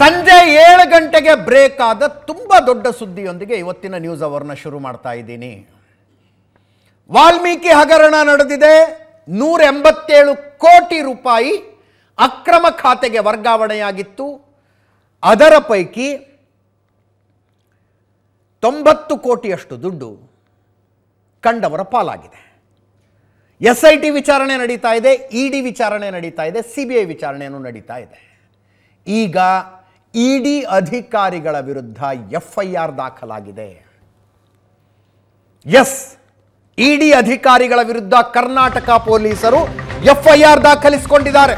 ಸಂಜೆ ಏಳು ಗಂಟೆಗೆ ಬ್ರೇಕ್ ಆದ ತುಂಬ ದೊಡ್ಡ ಸುದ್ದಿಯೊಂದಿಗೆ ಇವತ್ತಿನ ನ್ಯೂಸ್ ಅವರ್ನ ಶುರು ಮಾಡ್ತಾ ಇದ್ದೀನಿ ವಾಲ್ಮೀಕಿ ಹಗರಣ ನಡೆದಿದೆ ನೂರ ಎಂಬತ್ತೇಳು ಕೋಟಿ ರೂಪಾಯಿ ಅಕ್ರಮ ಖಾತೆಗೆ ವರ್ಗಾವಣೆಯಾಗಿತ್ತು ಅದರ ಪೈಕಿ ತೊಂಬತ್ತು ಕೋಟಿಯಷ್ಟು ದುಡ್ಡು ಕಂಡವರ ಪಾಲಾಗಿದೆ ಎಸ್ ಐ ಟಿ ವಿಚಾರಣೆ ನಡೀತಾ ಇದೆ ಇ ಡಿ ವಿಚಾರಣೆ ನಡೀತಾ ಇದೆ ಸಿಬಿಐ ವಿಚಾರಣೆಯನ್ನು ನಡೀತಾ ಇದೆ ಈಗ ಇಡಿ ಅಧಿಕಾರಿಗಳ ವಿರುದ್ಧ ಎಫ್ ಐ ಆರ್ ದಾಖಲಾಗಿದೆ ಎಸ್ ಇಡಿ ಅಧಿಕಾರಿಗಳ ವಿರುದ್ಧ ಕರ್ನಾಟಕ ಪೊಲೀಸರು ಎಫ್ ಐ ಆರ್ ದಾಖಲಿಸಿಕೊಂಡಿದ್ದಾರೆ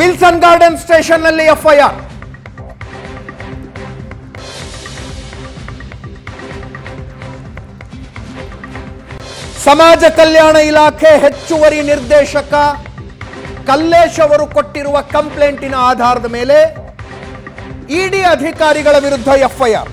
ವಿಲ್ಸನ್ ಗಾರ್ಡನ್ ಸ್ಟೇಷನ್ನಲ್ಲಿ ಎಫ್ಐಆರ್ ಸಮಾಜ ಕಲ್ಯಾಣ ಇಲಾಖೆ ಹೆಚ್ಚುವರಿ ನಿರ್ದೇಶಕ ಕಲ್ಲೇಶ್ ಅವರು ಕೊಟ್ಟಿರುವ ಕಂಪ್ಲೇಂಟಿನ ಆಧಾರದ ಮೇಲೆ ಇಡಿ ಅಧಿಕಾರಿಗಳ ವಿರುದ್ಧ ಎಫ್ಐಆರ್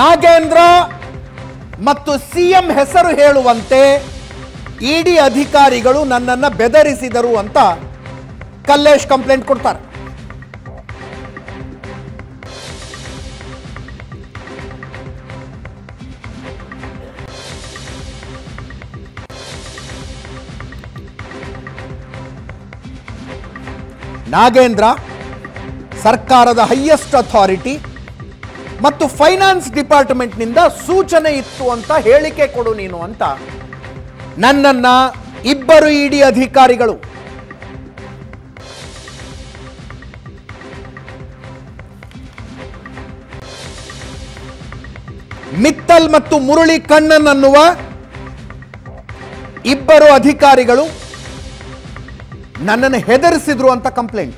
ನಾಗೇಂದ್ರ ಮತ್ತು ಸಿಎಂ ಹೆಸರು ಹೇಳುವಂತೆ ಇಡಿ ಅಧಿಕಾರಿಗಳು ನನ್ನನ್ನು ಬೆದರಿಸಿದರು ಅಂತ ಕಲ್ಲೇಶ್ ಕಂಪ್ಲೇಂಟ್ ಕೊಡ್ತಾರೆ ನಾಗೇಂದ್ರ ಸರ್ಕಾರದ ಹೈಯೆಸ್ಟ್ ಅಥಾರಿಟಿ ಮತ್ತು ಫೈನಾನ್ಸ್ ಡಿಪಾರ್ಟ್ಮೆಂಟ್ನಿಂದ ಸೂಚನೆ ಇತ್ತು ಅಂತ ಹೇಳಿಕೆ ಕೊಡು ನೀನು ಅಂತ ನನ್ನನ್ನ ಇಬ್ಬರು ಇಡಿ ಅಧಿಕಾರಿಗಳು ಮಿತ್ತಲ್ ಮತ್ತು ಮುರುಳಿ ಕಣ್ಣನ್ ಅನ್ನುವ ಇಬ್ಬರು ಅಧಿಕಾರಿಗಳು ನನ್ನನ್ನು ಹೆದರಿಸಿದ್ರು ಅಂತ ಕಂಪ್ಲೇಂಟ್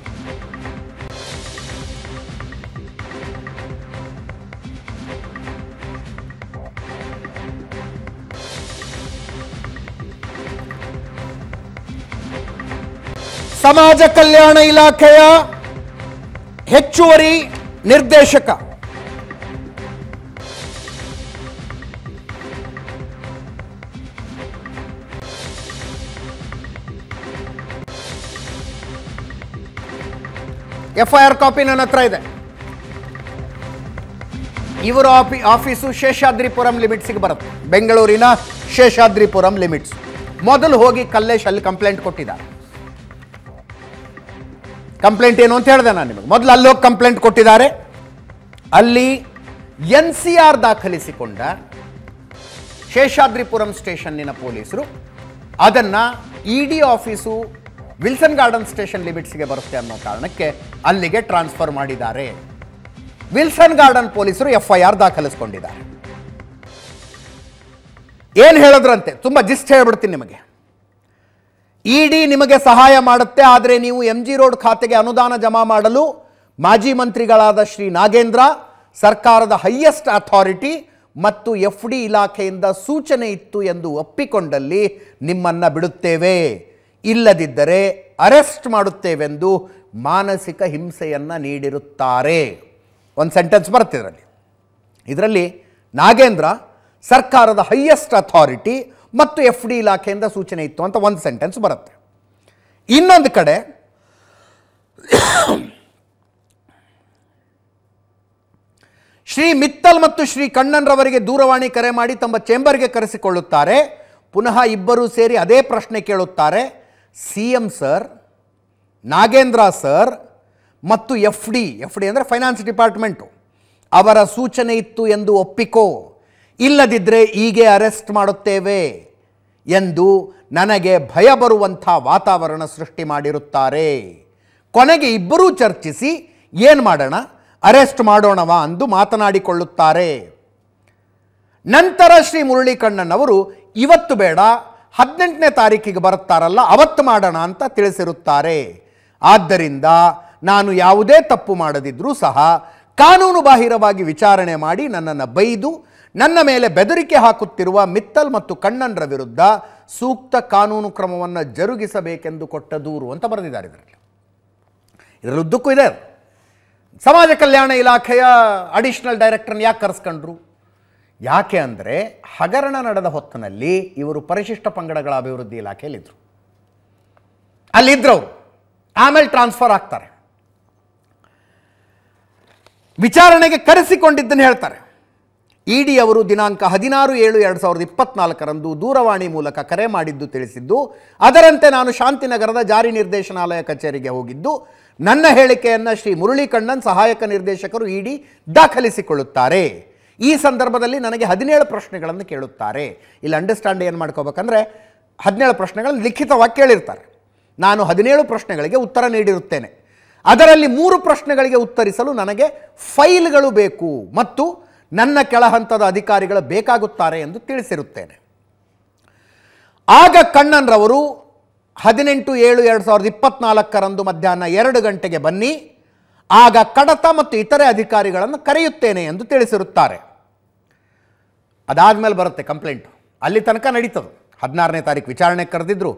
ಸಮಾಜ ಕಲ್ಯಾಣ ಇಲಾಖೆಯ ಹೆಚ್ಚುವರಿ ನಿರ್ದೇಶಕ ಎಫ್ಐಆರ್ ಕಾಪಿ ನನ್ನ ಹತ್ರ ಇದೆ ಇವರ ಆಫಿ ಆಫೀಸು ಶೇಷಾದ್ರಿಪುರಂ ಲಿಮಿಟ್ಸಿಗೆ ಬರುತ್ತೆ ಬೆಂಗಳೂರಿನ ಶೇಷಾದ್ರಿಪುರಂ ಲಿಮಿಟ್ಸ್ ಮೊದಲು ಹೋಗಿ ಕಲ್ಲೇಶ್ ಅಲ್ಲಿ ಕಂಪ್ಲೇಂಟ್ ಕೊಟ್ಟಿದ್ದಾರೆ ಕಂಪ್ಲೇಂಟ್ ಏನು ಅಂತ ಹೇಳಿದೆ ನಾನು ನಿಮಗೆ ಮೊದಲು ಅಲ್ಲಿ ಹೋಗಿ ಕಂಪ್ಲೇಂಟ್ ಕೊಟ್ಟಿದ್ದಾರೆ ಅಲ್ಲಿ ಎನ್ ಸಿ ಆರ್ ದಾಖಲಿಸಿಕೊಂಡ ಶೇಷಾದ್ರಿಪುರಂ ಸ್ಟೇಷನ್ನಿನ ಪೊಲೀಸರು ಅದನ್ನು E D office Wilson Garden station ಲಿಮಿಟ್ಸ್ಗೆ ಬರುತ್ತೆ ಅನ್ನೋ ಕಾರಣಕ್ಕೆ ಅಲ್ಲಿಗೆ ಟ್ರಾನ್ಸ್ಫರ್ ಮಾಡಿದ್ದಾರೆ ವಿಲ್ಸನ್ ಗಾರ್ಡನ್ ಪೊಲೀಸರು ಎಫ್ ಐ ಆರ್ ದಾಖಲಿಸ್ಕೊಂಡಿದ್ದಾರೆ ಏನು ಹೇಳಿದ್ರಂತೆ ತುಂಬ ಜಿಸ್ಟ್ ಹೇಳ್ಬಿಡ್ತೀನಿ ನಿಮಗೆ ಡಿ ನಿಮಗೆ ಸಹಾಯ ಮಾಡುತ್ತೆ ಆದರೆ ನೀವು ಎಂ ಜಿ ರೋಡ್ ಖಾತೆಗೆ ಅನುದಾನ ಜಮಾ ಮಾಡಲು ಮಾಜಿ ಮಂತ್ರಿಗಳಾದ ಶ್ರೀ ನಾಗೇಂದ್ರ ಸರ್ಕಾರದ ಹೈಯೆಸ್ಟ್ ಅಥಾರಿಟಿ ಮತ್ತು ಎಫ್ ಡಿ ಇಲಾಖೆಯಿಂದ ಸೂಚನೆ ಇತ್ತು ಎಂದು ಒಪ್ಪಿಕೊಂಡಲ್ಲಿ ನಿಮ್ಮನ್ನು ಬಿಡುತ್ತೇವೆ ಇಲ್ಲದಿದ್ದರೆ ಅರೆಸ್ಟ್ ಮಾಡುತ್ತೇವೆಂದು ಮಾನಸಿಕ ಹಿಂಸೆಯನ್ನು ನೀಡಿರುತ್ತಾರೆ ಒಂದು ಸೆಂಟೆನ್ಸ್ ಬರುತ್ತೆ ಇದರಲ್ಲಿ ಇದರಲ್ಲಿ ನಾಗೇಂದ್ರ ಸರ್ಕಾರದ ಹೈಯೆಸ್ಟ್ ಅಥಾರಿಟಿ ಮತ್ತು ಎಫ್ ಡಿ ಇಲಾಖೆಯಿಂದ ಸೂಚನೆ ಇತ್ತು ಅಂತ ಒಂದು ಸೆಂಟೆನ್ಸ್ ಬರುತ್ತೆ ಇನ್ನೊಂದು ಕಡೆ ಶ್ರೀ ಮಿತ್ತಲ್ ಮತ್ತು ಶ್ರೀ ಕಣ್ಣನ್ ದೂರವಾಣಿ ಕರೆ ಮಾಡಿ ತಮ್ಮ ಚೇಂಬರ್ಗೆ ಕರೆಸಿಕೊಳ್ಳುತ್ತಾರೆ ಪುನಃ ಇಬ್ಬರೂ ಸೇರಿ ಅದೇ ಪ್ರಶ್ನೆ ಕೇಳುತ್ತಾರೆ C M sir Nagendra sir ಮತ್ತು ಎಫ್ ಡಿ ಎಫ್ ಡಿ ಅಂದರೆ ಫೈನಾನ್ಸ್ ಡಿಪಾರ್ಟ್ಮೆಂಟು ಅವರ ಸೂಚನೆ ಇತ್ತು ಎಂದು ಒಪ್ಪಿಕೋ ಇಲ್ಲದಿದ್ದರೆ ಹೀಗೆ ಅರೆಸ್ಟ್ ಮಾಡುತ್ತೇವೆ ಎಂದು ನನಗೆ ಭಯ ಬರುವಂಥ ವಾತಾವರಣ ಸೃಷ್ಟಿ ಮಾಡಿರುತ್ತಾರೆ ಕೊನೆಗೆ ಇಬ್ಬರೂ ಚರ್ಚಿಸಿ ಏನು ಮಾಡೋಣ ಅರೆಸ್ಟ್ ಮಾಡೋಣವಾ ಅಂದು ಮಾತನಾಡಿಕೊಳ್ಳುತ್ತಾರೆ ನಂತರ ಶ್ರೀ ಮುರಳೀಕಣ್ಣನವರು ಇವತ್ತು ಬೇಡ ಹದಿನೆಂಟನೇ ತಾರೀಕಿಗೆ ಬರುತ್ತಾರಲ್ಲ ಅವತ್ತು ಮಾಡೋಣ ಅಂತ ತಿಳಿಸಿರುತ್ತಾರೆ ಆದ್ದರಿಂದ ನಾನು ಯಾವುದೇ ತಪ್ಪು ಮಾಡದಿದ್ದರೂ ಸಹ ಕಾನೂನು ಬಾಹಿರವಾಗಿ ವಿಚಾರಣೆ ಮಾಡಿ ನನ್ನನ್ನು ಬೈದು ನನ್ನ ಮೇಲೆ ಬೆದರಿಕೆ ಹಾಕುತ್ತಿರುವ ಮಿತ್ತಲ್ ಮತ್ತು ಕಣ್ಣನ್ರ ವಿರುದ್ಧ ಸೂಕ್ತ ಕಾನೂನು ಕ್ರಮವನ್ನು ಜರುಗಿಸಬೇಕೆಂದು ಕೊಟ್ಟ ದೂರು ಅಂತ ಬರೆದಿದ್ದಾರೆ ಇದರಲ್ಲಿ ಇದರಲ್ಲುದ್ದಕ್ಕೂ ಇದೆ ಸಮಾಜ ಕಲ್ಯಾಣ ಇಲಾಖೆಯ ಅಡಿಷನಲ್ ಡೈರೆಕ್ಟರ್ನ ಯಾಕೆ ಕರೆಸ್ಕೊಂಡ್ರು ಯಾಕೆ ಅಂದರೆ ಹಗರಣ ನಡೆದ ಹೊತ್ತಿನಲ್ಲಿ ಇವರು ಪರಿಶಿಷ್ಟ ಪಂಗಡಗಳ ಅಭಿವೃದ್ಧಿ ಇಲಾಖೆಯಲ್ಲಿದ್ದರು ಅಲ್ಲಿದ್ದರವರು ಆಮೇಲೆ ಟ್ರಾನ್ಸ್ಫರ್ ಆಗ್ತಾರೆ ವಿಚಾರಣೆಗೆ ಕರೆಸಿಕೊಂಡಿದ್ದನ್ನು ಹೇಳ್ತಾರೆ ಇಡಿ ಅವರು ದಿನಾಂಕ ಹದಿನಾರು ಏಳು ಎರಡು ಸಾವಿರದ ಇಪ್ಪತ್ನಾಲ್ಕರಂದು ದೂರವಾಣಿ ಮೂಲಕ ಕರೆ ಮಾಡಿದ್ದು ತಿಳಿಸಿದ್ದು ಅದರಂತೆ ನಾನು ಶಾಂತಿನಗರದ ಜಾರಿ ನಿರ್ದೇಶನಾಲಯ ಕಚೇರಿಗೆ ಹೋಗಿದ್ದು ನನ್ನ ಹೇಳಿಕೆಯನ್ನು ಶ್ರೀ ಮುರಳೀಕಣ್ಣನ್ ಸಹಾಯಕ ನಿರ್ದೇಶಕರು ಇಡಿ ದಾಖಲಿಸಿಕೊಳ್ಳುತ್ತಾರೆ ಈ ಸಂದರ್ಭದಲ್ಲಿ ನನಗೆ ಹದಿನೇಳು ಪ್ರಶ್ನೆಗಳನ್ನು ಕೇಳುತ್ತಾರೆ ಇಲ್ಲಿ ಅಂಡರ್ಸ್ಟ್ಯಾಂಡ್ ಏನು ಮಾಡ್ಕೋಬೇಕಂದ್ರೆ ಹದಿನೇಳು ಪ್ರಶ್ನೆಗಳನ್ನು ಲಿಖಿತವಾಗಿ ಕೇಳಿರ್ತಾರೆ ನಾನು ಹದಿನೇಳು ಪ್ರಶ್ನೆಗಳಿಗೆ ಉತ್ತರ ನೀಡಿರುತ್ತೇನೆ ಅದರಲ್ಲಿ ಮೂರು ಪ್ರಶ್ನೆಗಳಿಗೆ ಉತ್ತರಿಸಲು ನನಗೆ ಫೈಲ್ಗಳು ಬೇಕು ಮತ್ತು ನನ್ನ ಕೆಳಹಂತದ ಅಧಿಕಾರಿಗಳು ಬೇಕಾಗುತ್ತಾರೆ ಎಂದು ತಿಳಿಸಿರುತ್ತೇನೆ ಆಗ ಕಣ್ಣನ್ರವರು ಹದಿನೆಂಟು ಏಳು ಎರಡು ಸಾವಿರದ ಇಪ್ಪತ್ನಾಲ್ಕರಂದು ಮಧ್ಯಾಹ್ನ ಎರಡು ಗಂಟೆಗೆ ಬನ್ನಿ ಆಗ ಕಡತ ಮತ್ತು ಇತರೆ ಅಧಿಕಾರಿಗಳನ್ನು ಕರೆಯುತ್ತೇನೆ ಎಂದು ತಿಳಿಸಿರುತ್ತಾರೆ ಅದಾದ ಮೇಲೆ ಬರುತ್ತೆ ಕಂಪ್ಲೇಂಟು ಅಲ್ಲಿ ತನಕ ನಡೀತದ ಹದಿನಾರನೇ ತಾರೀಕು ವಿಚಾರಣೆ ಕರೆದಿದ್ದರು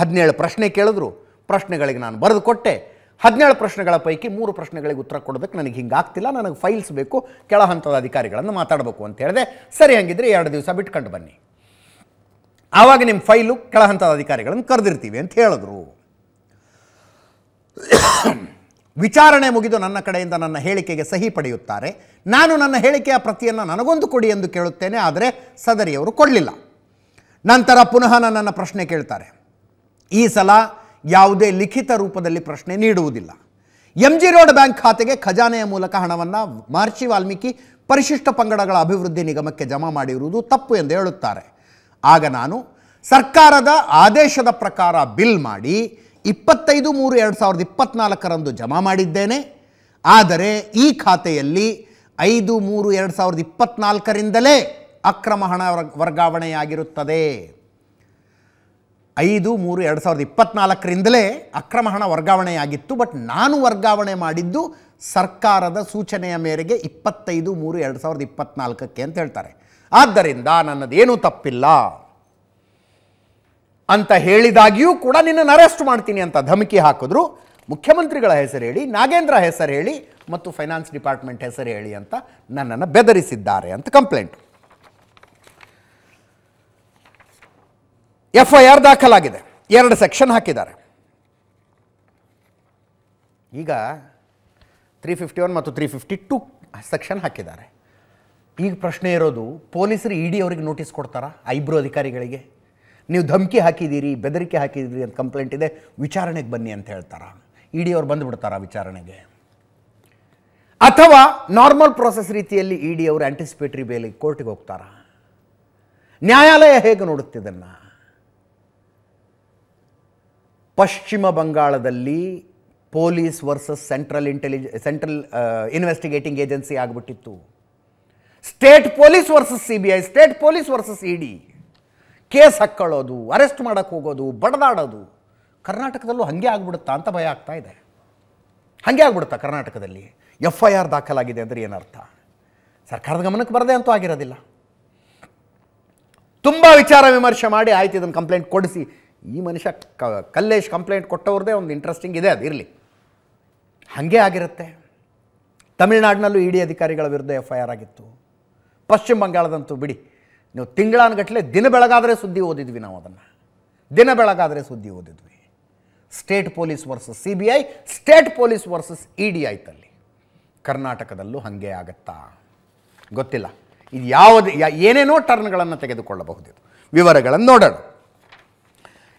ಹದಿನೇಳು ಪ್ರಶ್ನೆ ಕೇಳಿದ್ರು ಪ್ರಶ್ನೆಗಳಿಗೆ ನಾನು ಬರೆದುಕೊಟ್ಟೆ ಹದಿನೇಳು ಪ್ರಶ್ನೆಗಳ ಪೈಕಿ ಮೂರು ಪ್ರಶ್ನೆಗಳಿಗೆ ಉತ್ತರ ಕೊಡೋದಕ್ಕೆ ನನಗೆ ಹಿಂಗಾಗ್ತಿಲ್ಲ ನನಗೆ ಫೈಲ್ಸ್ ಬೇಕು ಕೆಳ ಹಂತದ ಅಧಿಕಾರಿಗಳನ್ನು ಮಾತಾಡಬೇಕು ಅಂತ ಹೇಳಿದೆ ಸರಿ ಹಾಗಿದ್ರೆ ಎರಡು ದಿವಸ ಬಿಟ್ಕೊಂಡು ಬನ್ನಿ ಆವಾಗ ನಿಮ್ಮ ಫೈಲು ಕೆಳ ಹಂತದ ಅಧಿಕಾರಿಗಳನ್ನು ಕರೆದಿರ್ತೀವಿ ಅಂತ ಹೇಳಿದ್ರು ವಿಚಾರಣೆ ಮುಗಿದು ನನ್ನ ಕಡೆಯಿಂದ ನನ್ನ ಹೇಳಿಕೆಗೆ ಸಹಿ ಪಡೆಯುತ್ತಾರೆ ನಾನು ನನ್ನ ಹೇಳಿಕೆಯ ಪ್ರತಿಯನ್ನು ನನಗೊಂದು ಕೊಡಿ ಎಂದು ಕೇಳುತ್ತೇನೆ ಆದರೆ ಸದರಿಯವರು ಕೊಡಲಿಲ್ಲ ನಂತರ ಪುನಃ ನನ್ನನ್ನು ಪ್ರಶ್ನೆ ಕೇಳ್ತಾರೆ ಈ ಸಲ ಯಾವುದೇ ಲಿಖಿತ ರೂಪದಲ್ಲಿ ಪ್ರಶ್ನೆ ನೀಡುವುದಿಲ್ಲ ಎಂ ಜಿ ರೋಡ್ ಬ್ಯಾಂಕ್ ಖಾತೆಗೆ ಖಜಾನೆಯ ಮೂಲಕ ಹಣವನ್ನು ಮಹರ್ಷಿ ವಾಲ್ಮೀಕಿ ಪರಿಶಿಷ್ಟ ಪಂಗಡಗಳ ಅಭಿವೃದ್ಧಿ ನಿಗಮಕ್ಕೆ ಜಮಾ ಮಾಡಿರುವುದು ತಪ್ಪು ಎಂದು ಹೇಳುತ್ತಾರೆ ಆಗ ನಾನು ಸರ್ಕಾರದ ಆದೇಶದ ಪ್ರಕಾರ ಬಿಲ್ ಮಾಡಿ ಇಪ್ಪತ್ತೈದು ಮೂರು ಎರಡು ಸಾವಿರದ ಇಪ್ಪತ್ನಾಲ್ಕರಂದು ಜಮಾ ಮಾಡಿದ್ದೇನೆ ಆದರೆ ಈ ಖಾತೆಯಲ್ಲಿ ಐದು ಮೂರು ಎರಡು ಸಾವಿರದ ಇಪ್ಪತ್ತ್ನಾಲ್ಕರಿಂದಲೇ ಅಕ್ರಮ ಹಣ ವರ್ಗಾವಣೆಯಾಗಿರುತ್ತದೆ ಐದು ಮೂರು ಎರಡು ಸಾವಿರದ ಇಪ್ಪತ್ನಾಲ್ಕರಿಂದಲೇ ಅಕ್ರಮ ಹಣ ವರ್ಗಾವಣೆಯಾಗಿತ್ತು ಬಟ್ ನಾನು ವರ್ಗಾವಣೆ ಮಾಡಿದ್ದು ಸರ್ಕಾರದ ಸೂಚನೆಯ ಮೇರೆಗೆ ಇಪ್ಪತ್ತೈದು ಮೂರು ಎರಡು ಸಾವಿರದ ಇಪ್ಪತ್ತ್ನಾಲ್ಕಕ್ಕೆ ಅಂತ ಹೇಳ್ತಾರೆ ಆದ್ದರಿಂದ ನನ್ನದೇನೂ ತಪ್ಪಿಲ್ಲ ಅಂತ ಹೇಳಿದಾಗಿಯೂ ಕೂಡ ನಿನ್ನನ್ನು ಅರೆಸ್ಟ್ ಮಾಡ್ತೀನಿ ಅಂತ ಧಮಕಿ ಹಾಕಿದ್ರು ಮುಖ್ಯಮಂತ್ರಿಗಳ ಹೆಸರು ಹೇಳಿ ನಾಗೇಂದ್ರ ಹೆಸರು ಹೇಳಿ ಮತ್ತು ಫೈನಾನ್ಸ್ ಡಿಪಾರ್ಟ್ಮೆಂಟ್ ಹೆಸರು ಹೇಳಿ ಅಂತ ನನ್ನನ್ನು ಬೆದರಿಸಿದ್ದಾರೆ ಅಂತ ಕಂಪ್ಲೇಂಟ್ ಎಫ್ ಐ ಆರ್ ದಾಖಲಾಗಿದೆ ಎರಡು ಸೆಕ್ಷನ್ ಹಾಕಿದ್ದಾರೆ ಈಗ ತ್ರೀ ಫಿಫ್ಟಿ ಒನ್ ಮತ್ತು ತ್ರೀ ಫಿಫ್ಟಿ ಟು ಸೆಕ್ಷನ್ ಹಾಕಿದ್ದಾರೆ ಈಗ ಪ್ರಶ್ನೆ ಇರೋದು ಪೊಲೀಸರು ಇ e ಡಿ ಅವರಿಗೆ ನೋಟಿಸ್ ಕೊಡ್ತಾರಾ ಐಬ್ರೋ ಅಧಿಕಾರಿಗಳಿಗೆ ನೀವು ಧಮಕಿ ಹಾಕಿದ್ದೀರಿ ಬೆದರಿಕೆ ಹಾಕಿದ್ದೀರಿ ಅಂತ ಕಂಪ್ಲೇಂಟ್ ಇದೆ ವಿಚಾರಣೆಗೆ ಬನ್ನಿ ಅಂತ ಹೇಳ್ತಾರಾ ಇ e ಡಿ ಅವ್ರು ಬಂದುಬಿಡ್ತಾರ ವಿಚಾರಣೆಗೆ ಅಥವಾ ನಾರ್ಮಲ್ ಪ್ರೋಸೆಸ್ ರೀತಿಯಲ್ಲಿ ಇ ಡಿ ಅವರು ಆ್ಯಂಟಿಸ್ಪೇಟ್ರಿ ಬೇಲಿ ಕೋರ್ಟಿಗೆ ಹೋಗ್ತಾರಾ ನ್ಯಾಯಾಲಯ ಹೇಗೆ ನೋಡುತ್ತಿದ್ದನ್ನು ಪಶ್ಚಿಮ ಬಂಗಾಳದಲ್ಲಿ police versus central intelligence central investigating agency ಆಗಿಬಿಟ್ಟಿತ್ತು state police versus C B I state police versus E D case ಹಾಕ್ಕೊಳ್ಳೋದು ಅರೆಸ್ಟ್ ಮಾಡೋಕ್ಕೆ ಹೋಗೋದು ಬಡದಾಡೋದು ಕರ್ನಾಟಕದಲ್ಲೂ ಹಾಗೆ ಆಗ್ಬಿಡುತ್ತಾ ಅಂತ ಭಯ ಆಗ್ತಾ ಇದೆ ಹಾಗೆ ಆಗ್ಬಿಡುತ್ತಾ ಕರ್ನಾಟಕದಲ್ಲಿ ಎಫ್ ಐ ಆರ್ ದಾಖಲಾಗಿದೆ ಅಂದರೆ ಏನರ್ಥ ಸರ್ಕಾರದ ಗಮನಕ್ಕೆ ಬರದೇ ಅಂತೂ ಆಗಿರೋದಿಲ್ಲ ತುಂಬ ವಿಚಾರ ವಿಮರ್ಶೆ ಮಾಡಿ ಆಯ್ತು ಇದನ್ನು ಕಂಪ್ಲೇಂಟ್ ಕೊಡಿಸಿ ಈ ಮನುಷ್ಯ ಕ ಕಲ್ಲೇಶ್ ಕಂಪ್ಲೇಂಟ್ ಕೊಟ್ಟವ್ರದ್ದೇ ಒಂದು ಇಂಟ್ರೆಸ್ಟಿಂಗ್ ಇದೆ ಅದಿರಲಿ ಹಾಗೆ ಆಗಿರುತ್ತೆ ತಮಿಳ್ನಾಡಿನಲ್ಲೂ ಇ e ಡಿ ಅಧಿಕಾರಿಗಳ ವಿರುದ್ಧ ಎಫ್ ಐ ಆರ್ ಆಗಿತ್ತು ಪಶ್ಚಿಮ ಬಂಗಾಳದಂತೂ ಬಿಡಿ ನೀವು ಗಟ್ಟಲೆ ದಿನ ಬೆಳಗಾದರೆ ಸುದ್ದಿ ಓದಿದ್ವಿ ನಾವು ಅದನ್ನು ದಿನ ಬೆಳಗಾದರೆ ಸುದ್ದಿ ಓದಿದ್ವಿ state police versus C B I state police versus E D ಆಯ್ತಲ್ಲಿ ಕರ್ನಾಟಕದಲ್ಲೂ ಹಾಗೆ ಆಗತ್ತಾ ಗೊತ್ತಿಲ್ಲ ಇದು ಯಾವುದು ಏನೇನೋ ಟರ್ನ್ಗಳನ್ನು ತೆಗೆದುಕೊಳ್ಳಬಹುದು ವಿವರಗಳನ್ನು ನೋಡೋಣ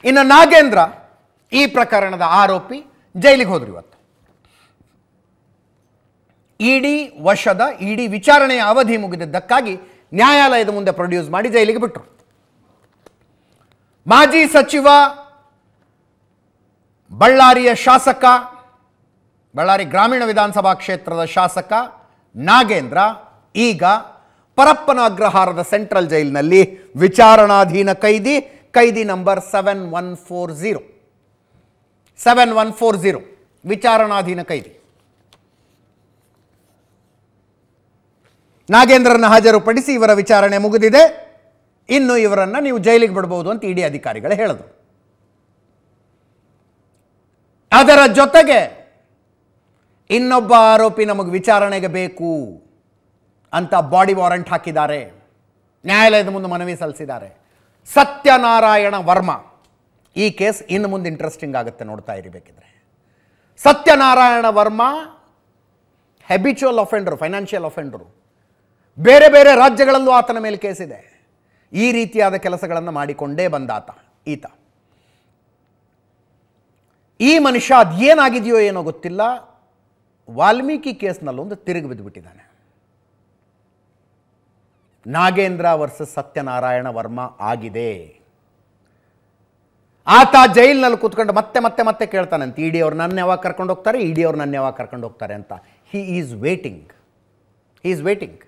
ಇನ್ನು ನಾಗೇಂದ್ರ ಈ ಪ್ರಕರಣದ ಆರೋಪಿ ಜೈಲಿಗೆ ಹೋದ್ರು ಇವತ್ತು ಇಡಿ ವಶದ ಇಡಿ ವಿಚಾರಣೆಯ ಅವಧಿ ಮುಗಿದಿದ್ದಕ್ಕಾಗಿ ನ್ಯಾಯಾಲಯದ ಮುಂದೆ ಪ್ರೊಡ್ಯೂಸ್ ಮಾಡಿ ಜೈಲಿಗೆ ಬಿಟ್ಟರು ಮಾಜಿ ಸಚಿವ ಬಳ್ಳಾರಿಯ ಶಾಸಕ ಬಳ್ಳಾರಿ ಗ್ರಾಮೀಣ ವಿಧಾನಸಭಾ ಕ್ಷೇತ್ರದ ಶಾಸಕ ನಾಗೇಂದ್ರ ಈಗ ಪರಪ್ಪನ ಅಗ್ರಹಾರದ ಸೆಂಟ್ರಲ್ ಜೈಲಿನಲ್ಲಿ ವಿಚಾರಣಾಧೀನ ಕೈದಿ ಕೈದಿ number seven one four zero seven one four zero ವಿಚಾರಣಾಧೀನ ಕೈದಿ ನಾಗೇಂದ್ರನ ಹಾಜರುಪಡಿಸಿ ಇವರ ವಿಚಾರಣೆ ಮುಗಿದಿದೆ ಇನ್ನು ಇವರನ್ನು ನೀವು ಜೈಲಿಗೆ ಬಿಡಬಹುದು ಅಂತ ಇಡಿ ಅಧಿಕಾರಿಗಳು ಹೇಳಿದರು ಅದರ ಜೊತೆಗೆ ಇನ್ನೊಬ್ಬ ಆರೋಪಿ ನಮಗೆ ವಿಚಾರಣೆಗೆ ಬೇಕು ಅಂತ ಬಾಡಿ ವಾರೆಂಟ್ ಹಾಕಿದ್ದಾರೆ ನ್ಯಾಯಾಲಯದ ಮುಂದೆ ಮನವಿ ಸಲ್ಲಿಸಿದ್ದಾರೆ ಸತ್ಯನಾರಾಯಣ ವರ್ಮ ಈ ಕೇಸ್ ಇನ್ನು ಮುಂದೆ ಇಂಟ್ರೆಸ್ಟಿಂಗ್ ಆಗುತ್ತೆ ನೋಡ್ತಾ ಇರಬೇಕಿದ್ರೆ Satyanarayana Varma habitual offender financial offender ಬೇರೆ ಬೇರೆ ರಾಜ್ಯಗಳಲ್ಲೂ ಆತನ ಮೇಲೆ ಕೇಸ್ ಇದೆ ಈ ರೀತಿಯಾದ ಕೆಲಸಗಳನ್ನು ಮಾಡಿಕೊಂಡೇ ಬಂದಾತ ಈತ ಈ ಮನುಷ್ಯ ಅದೇನಾಗಿದೆಯೋ ಏನೋ ಗೊತ್ತಿಲ್ಲ ವಾಲ್ಮೀಕಿ ಕೇಸ್ನಲ್ಲೊಂದು ತಿರುಗಿ ಬಿದ್ದುಬಿಟ್ಟಿದ್ದಾನೆ ನಾಗೇಂದ್ರ ವರ್ಸಸ್ ಸತ್ಯನಾರಾಯಣ ವರ್ಮ ಆಗಿದೆ ಆತ ಜೈಲಿನಲ್ಲಿ ಕೂತ್ಕೊಂಡು ಮತ್ತೆ ಮತ್ತೆ ಮತ್ತೆ ಕೇಳ್ತಾನಂತೆ ಇ ಡಿ ಅವ್ರು ನನ್ನ ಯಾವಾಗ ಕರ್ಕೊಂಡು ಹೋಗ್ತಾರೆ ಇಡಿ ಡಿ ಅವ್ರು ನನ್ನ ಯಾವಾಗ ಕರ್ಕೊಂಡು ಹೋಗ್ತಾರೆ ಅಂತ he is waiting he is waiting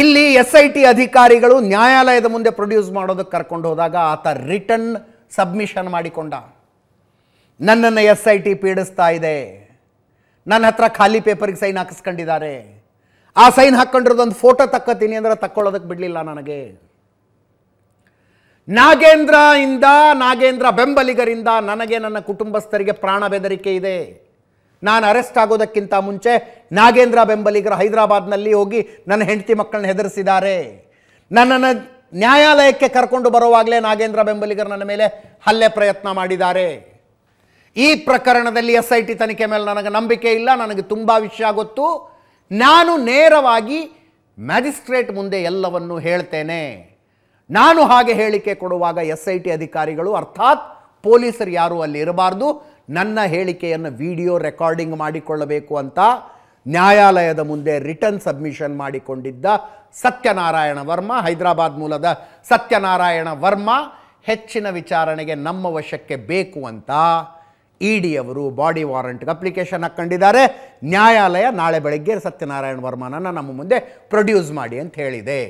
ಇಲ್ಲಿ ಎಸ್ ಐ ಟಿ ಅಧಿಕಾರಿಗಳು ನ್ಯಾಯಾಲಯದ ಮುಂದೆ ಪ್ರೊಡ್ಯೂಸ್ ಮಾಡೋದಕ್ಕೆ ಕರ್ಕೊಂಡು ಹೋದಾಗ ಆತ ರಿಟರ್ನ್ ಸಬ್ಮಿಷನ್ ಮಾಡಿಕೊಂಡ ನನ್ನನ್ನು ಎಸ್ ಐ ಟಿ ಪೀಡಿಸ್ತಾ ಇದೆ ನನ್ನ ಹತ್ರ ಖಾಲಿ ಪೇಪರ್ಗೆ ಸೈನ್ ಹಾಕಿಸ್ಕೊಂಡಿದ್ದಾರೆ ಆ ಸೈನ್ ಒಂದು ಫೋಟೋ ತಕ್ಕತ್ತೀನಿ ಅಂದ್ರೆ ತಕ್ಕೊಳ್ಳೋದಕ್ಕೆ ಬಿಡಲಿಲ್ಲ ನನಗೆ ನಾಗೇಂದ್ರ ಇಂದ ನಾಗೇಂದ್ರ ಬೆಂಬಲಿಗರಿಂದ ನನಗೆ ನನ್ನ ಕುಟುಂಬಸ್ಥರಿಗೆ ಪ್ರಾಣ ಬೆದರಿಕೆ ಇದೆ ನಾನು ಅರೆಸ್ಟ್ ಆಗೋದಕ್ಕಿಂತ ಮುಂಚೆ ನಾಗೇಂದ್ರ ಬೆಂಬಲಿಗರು ಹೈದರಾಬಾದ್ನಲ್ಲಿ ಹೋಗಿ ನನ್ನ ಹೆಂಡತಿ ಮಕ್ಕಳನ್ನ ಹೆದರಿಸಿದ್ದಾರೆ ನನ್ನನ್ನು ನ್ಯಾಯಾಲಯಕ್ಕೆ ಕರ್ಕೊಂಡು ಬರುವಾಗಲೇ ನಾಗೇಂದ್ರ ಬೆಂಬಲಿಗರು ನನ್ನ ಮೇಲೆ ಹಲ್ಲೆ ಪ್ರಯತ್ನ ಮಾಡಿದ್ದಾರೆ ಈ ಪ್ರಕರಣದಲ್ಲಿ ಎಸ್ ಐ ಟಿ ತನಿಖೆ ಮೇಲೆ ನನಗೆ ನಂಬಿಕೆ ಇಲ್ಲ ನನಗೆ ತುಂಬ ವಿಷಯ ಗೊತ್ತು ನಾನು ನೇರವಾಗಿ ಮ್ಯಾಜಿಸ್ಟ್ರೇಟ್ ಮುಂದೆ ಎಲ್ಲವನ್ನು ಹೇಳ್ತೇನೆ ನಾನು ಹಾಗೆ ಹೇಳಿಕೆ ಕೊಡುವಾಗ ಎಸ್ ಐ ಟಿ ಅಧಿಕಾರಿಗಳು ಅರ್ಥಾತ್ ಪೊಲೀಸರು ಯಾರೂ ಅಲ್ಲಿ ಇರಬಾರ್ದು ನನ್ನ ಹೇಳಿಕೆಯನ್ನು ವಿಡಿಯೋ ರೆಕಾರ್ಡಿಂಗ್ ಮಾಡಿಕೊಳ್ಳಬೇಕು ಅಂತ ನ್ಯಾಯಾಲಯದ ಮುಂದೆ ರಿಟರ್ನ್ ಸಬ್ಮಿಷನ್ ಮಾಡಿಕೊಂಡಿದ್ದ ಸತ್ಯನಾರಾಯಣ ವರ್ಮ ಹೈದರಾಬಾದ್ ಮೂಲದ ಸತ್ಯನಾರಾಯಣ ವರ್ಮ ಹೆಚ್ಚಿನ ವಿಚಾರಣೆಗೆ ನಮ್ಮ ವಶಕ್ಕೆ ಬೇಕು ಅಂತ ಇಡಿ ಅವರು ಬಾಡಿ ವಾರಂಟ್ಗೆ ಅಪ್ಲಿಕೇಶನ್ ಹಾಕ್ಕೊಂಡಿದ್ದಾರೆ ನ್ಯಾಯಾಲಯ ನಾಳೆ ಬೆಳಗ್ಗೆ ಸತ್ಯನಾರಾಯಣ ವರ್ಮನನ್ನು ನಮ್ಮ ಮುಂದೆ ಪ್ರೊಡ್ಯೂಸ್ ಮಾಡಿ ಅಂತ ಹೇಳಿದೆ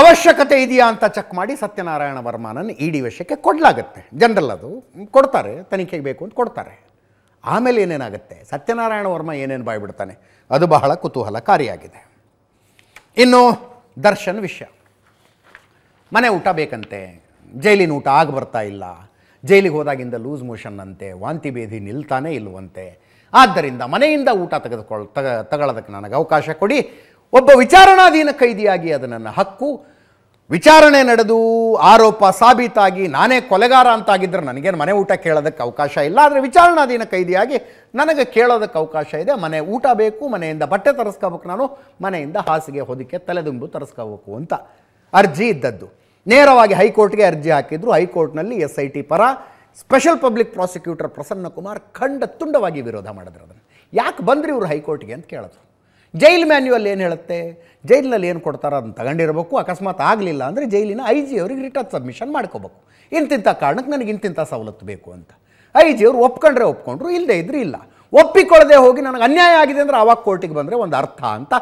ಅವಶ್ಯಕತೆ ಇದೆಯಾ ಅಂತ ಚೆಕ್ ಮಾಡಿ ಸತ್ಯನಾರಾಯಣ ವರ್ಮಾನನ್ನು ಇಡಿ ವಿಷಯಕ್ಕೆ ವಶಕ್ಕೆ ಕೊಡಲಾಗತ್ತೆ ಜನರಲ್ ಅದು ಕೊಡ್ತಾರೆ ತನಿಖೆಗೆ ಬೇಕು ಅಂತ ಕೊಡ್ತಾರೆ ಆಮೇಲೆ ಏನೇನಾಗುತ್ತೆ ಸತ್ಯನಾರಾಯಣ ವರ್ಮ ಏನೇನು ಬಾಯ್ಬಿಡ್ತಾನೆ ಅದು ಬಹಳ ಕುತೂಹಲಕಾರಿಯಾಗಿದೆ ಇನ್ನು ದರ್ಶನ್ ವಿಷಯ ಮನೆ ಊಟ ಬೇಕಂತೆ ಜೈಲಿನ ಊಟ ಆಗಿ ಬರ್ತಾ ಇಲ್ಲ ಜೈಲಿಗೆ ಹೋದಾಗಿಂದ ಲೂಸ್ ಮೋಷನ್ ಅಂತೆ ವಾಂತಿ ಭೇದಿ ನಿಲ್ತಾನೆ ಇಲ್ಲವಂತೆ ಆದ್ದರಿಂದ ಮನೆಯಿಂದ ಊಟ ತೆಗೆದುಕೊಳ್ ತಗ ತಗೊಳ್ಳೋದಕ್ಕೆ ನನಗೆ ಅವಕಾಶ ಕೊಡಿ ಒಬ್ಬ ವಿಚಾರಣಾಧೀನ ಕೈದಿಯಾಗಿ ಅದು ನನ್ನ ಹಕ್ಕು ವಿಚಾರಣೆ ನಡೆದು ಆರೋಪ ಸಾಬೀತಾಗಿ ನಾನೇ ಕೊಲೆಗಾರ ಅಂತಾಗಿದ್ದರೆ ನನಗೇನು ಮನೆ ಊಟ ಕೇಳೋದಕ್ಕೆ ಅವಕಾಶ ಇಲ್ಲ ಆದರೆ ವಿಚಾರಣಾಧೀನ ಕೈದಿಯಾಗಿ ನನಗೆ ಕೇಳೋದಕ್ಕೆ ಅವಕಾಶ ಇದೆ ಮನೆ ಊಟ ಬೇಕು ಮನೆಯಿಂದ ಬಟ್ಟೆ ತರಿಸ್ಕೋಬೇಕು ನಾನು ಮನೆಯಿಂದ ಹಾಸಿಗೆ ಹೊದಿಕೆ ತಲೆದುಂಬು ತರಿಸ್ಕೋಬೇಕು ಅಂತ ಅರ್ಜಿ ಇದ್ದದ್ದು ನೇರವಾಗಿ ಹೈಕೋರ್ಟ್ಗೆ ಅರ್ಜಿ ಹಾಕಿದ್ರು ಹೈಕೋರ್ಟ್ನಲ್ಲಿ ಎಸ್ ಐ ಟಿ ಪರ special public prosecutor Prasanna Kumar ಖಂಡ ತುಂಡವಾಗಿ ವಿರೋಧ ಮಾಡಿದ್ರು ಅದನ್ನು ಯಾಕೆ ಬಂದ್ರಿ ಇವರು ಹೈಕೋರ್ಟ್ಗೆ ಅಂತ ಕೇಳಿದ್ರು ಜೈಲ್ ಮ್ಯಾನ್ಯುವಲ್ ಏನು ಹೇಳುತ್ತೆ ಜೈಲಿನಲ್ಲಿ ಏನು ಕೊಡ್ತಾರೋ ಅದನ್ನು ತಗೊಂಡಿರಬೇಕು ಅಕಸ್ಮಾತ್ ಆಗಲಿಲ್ಲ ಅಂದರೆ ಜೈಲಿನ ಐ ಜಿ ಅವರಿಗೆ ರಿಟರ್ನ್ ಸಬ್ಮಿಷನ್ ಮಾಡ್ಕೋಬೇಕು ಇಂತಿಂಥ ಕಾರಣಕ್ಕೆ ನನಗೆ ಇಂತಿಂಥ ಸವಲತ್ತು ಬೇಕು ಅಂತ ಐ ಜಿ ಅವರು ಒಪ್ಕೊಂಡ್ರೆ ಒಪ್ಕೊಂಡ್ರು ಇಲ್ಲದೆ ಇದ್ರೆ ಇಲ್ಲ ಒಪ್ಪಿಕೊಳ್ಳದೆ ಹೋಗಿ ನನಗೆ ಅನ್ಯಾಯ ಆಗಿದೆ ಅಂದರೆ ಆವಾಗ ಕೋರ್ಟಿಗೆ ಬಂದರೆ ಒಂದು ಅರ್ಥ ಅಂತ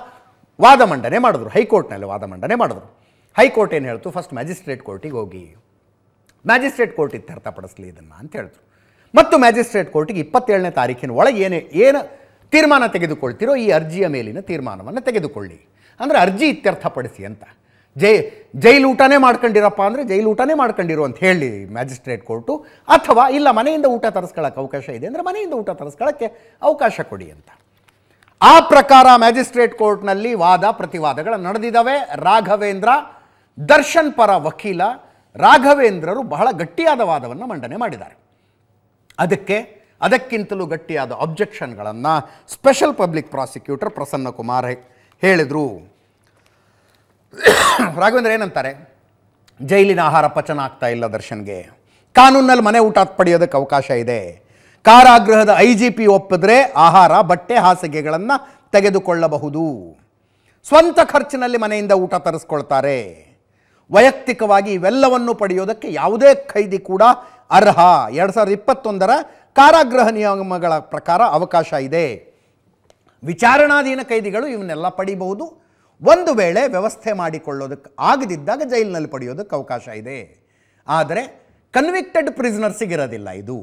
ವಾದ ಮಂಡನೆ ಮಾಡಿದ್ರು ಹೈಕೋರ್ಟ್ನಲ್ಲಿ ವಾದ ಮಂಡನೆ ಮಾಡಿದ್ರು ಹೈಕೋರ್ಟ್ ಏನು ಹೇಳ್ತು ಫಸ್ಟ್ ಮ್ಯಾಜಿಸ್ಟ್ರೇಟ್ ಕೋರ್ಟಿಗೆ ಹೋಗಿ ಮ್ಯಾಜಿಸ್ಟ್ರೇಟ್ ಕೋರ್ಟ್ ಇತ್ಯರ್ಥಪಡಿಸ್ಲಿ ಇದನ್ನು ಅಂತ ಹೇಳಿದ್ರು ಮತ್ತು ಮ್ಯಾಜಿಸ್ಟ್ರೇಟ್ ಕೋರ್ಟಿಗೆ ಇಪ್ಪತ್ತೇಳನೇ ತಾರೀಕಿನ ಒಳಗೆ ಏನೇ ಏನು ತೀರ್ಮಾನ ತೆಗೆದುಕೊಳ್ತಿರೋ ಈ ಅರ್ಜಿಯ ಮೇಲಿನ ತೀರ್ಮಾನವನ್ನು ತೆಗೆದುಕೊಳ್ಳಿ ಅಂದರೆ ಅರ್ಜಿ ಇತ್ಯರ್ಥಪಡಿಸಿ ಅಂತ ಜೈ ಜೈಲು ಊಟನೇ ಮಾಡ್ಕೊಂಡಿರಪ್ಪ ಅಂದರೆ ಜೈಲು ಊಟನೇ ಮಾಡ್ಕೊಂಡಿರು ಅಂತ ಹೇಳಿ ಮ್ಯಾಜಿಸ್ಟ್ರೇಟ್ ಕೋರ್ಟು ಅಥವಾ ಇಲ್ಲ ಮನೆಯಿಂದ ಊಟ ತರಿಸ್ಕೊಳ್ಳೋಕೆ ಅವಕಾಶ ಇದೆ ಅಂದರೆ ಮನೆಯಿಂದ ಊಟ ತರಿಸ್ಕೊಳ್ಳೋಕ್ಕೆ ಅವಕಾಶ ಕೊಡಿ ಅಂತ ಆ ಪ್ರಕಾರ ಮ್ಯಾಜಿಸ್ಟ್ರೇಟ್ ಕೋರ್ಟ್ನಲ್ಲಿ ವಾದ ಪ್ರತಿವಾದಗಳು ನಡೆದಿದ್ದಾವೆ ರಾಘವೇಂದ್ರ ದರ್ಶನ್ ಪರ ವಕೀಲ ರಾಘವೇಂದ್ರರು ಬಹಳ ಗಟ್ಟಿಯಾದ ವಾದವನ್ನು ಮಂಡನೆ ಮಾಡಿದ್ದಾರೆ ಅದಕ್ಕೆ ಅದಕ್ಕಿಂತಲೂ ಗಟ್ಟಿಯಾದ ಅಬ್ಜೆಕ್ಷನ್ಗಳನ್ನು special public prosecutor Prasanna Kumar ಹೇಳಿದರು ರಾಘವೇಂದ್ರ ಏನಂತಾರೆ ಜೈಲಿನ ಆಹಾರ ಪಚನ ಆಗ್ತಾ ಇಲ್ಲ ದರ್ಶನ್ಗೆ ಕಾನೂನಲ್ಲಿ ಮನೆ ಊಟ ಪಡೆಯೋದಕ್ಕೆ ಅವಕಾಶ ಇದೆ ಕಾರಾಗೃಹದ ಐ ಜಿ ಪಿ ಒಪ್ಪಿದ್ರೆ ಆಹಾರ ಬಟ್ಟೆ ಹಾಸಿಗೆಗಳನ್ನು ತೆಗೆದುಕೊಳ್ಳಬಹುದು ಸ್ವಂತ ಖರ್ಚಿನಲ್ಲಿ ಮನೆಯಿಂದ ಊಟ ತರಿಸ್ಕೊಳ್ತಾರೆ ವೈಯಕ್ತಿಕವಾಗಿ ಇವೆಲ್ಲವನ್ನು ಪಡೆಯೋದಕ್ಕೆ ಯಾವುದೇ ಖೈದಿ ಕೂಡ ಅರ್ಹ ಎರಡು ಸಾವಿರದ ಇಪ್ಪತ್ತೊಂದರ ಕಾರಾಗೃಹ ನಿಯಮಗಳ ಪ್ರಕಾರ ಅವಕಾಶ ಇದೆ ವಿಚಾರಣಾಧೀನ ಕೈದಿಗಳು ಇವನ್ನೆಲ್ಲ ಪಡಿಬಹುದು ಒಂದು ವೇಳೆ ವ್ಯವಸ್ಥೆ ಮಾಡಿಕೊಳ್ಳೋದಕ್ಕೆ ಆಗದಿದ್ದಾಗ ಜೈಲಿನಲ್ಲಿ ಪಡೆಯೋದಕ್ಕೆ ಅವಕಾಶ ಇದೆ ಆದರೆ ಕನ್ವಿಕ್ಟೆಡ್ ಪ್ರಿಸ್ನರ್ಸಿಗೆ ಇರೋದಿಲ್ಲ ಇದು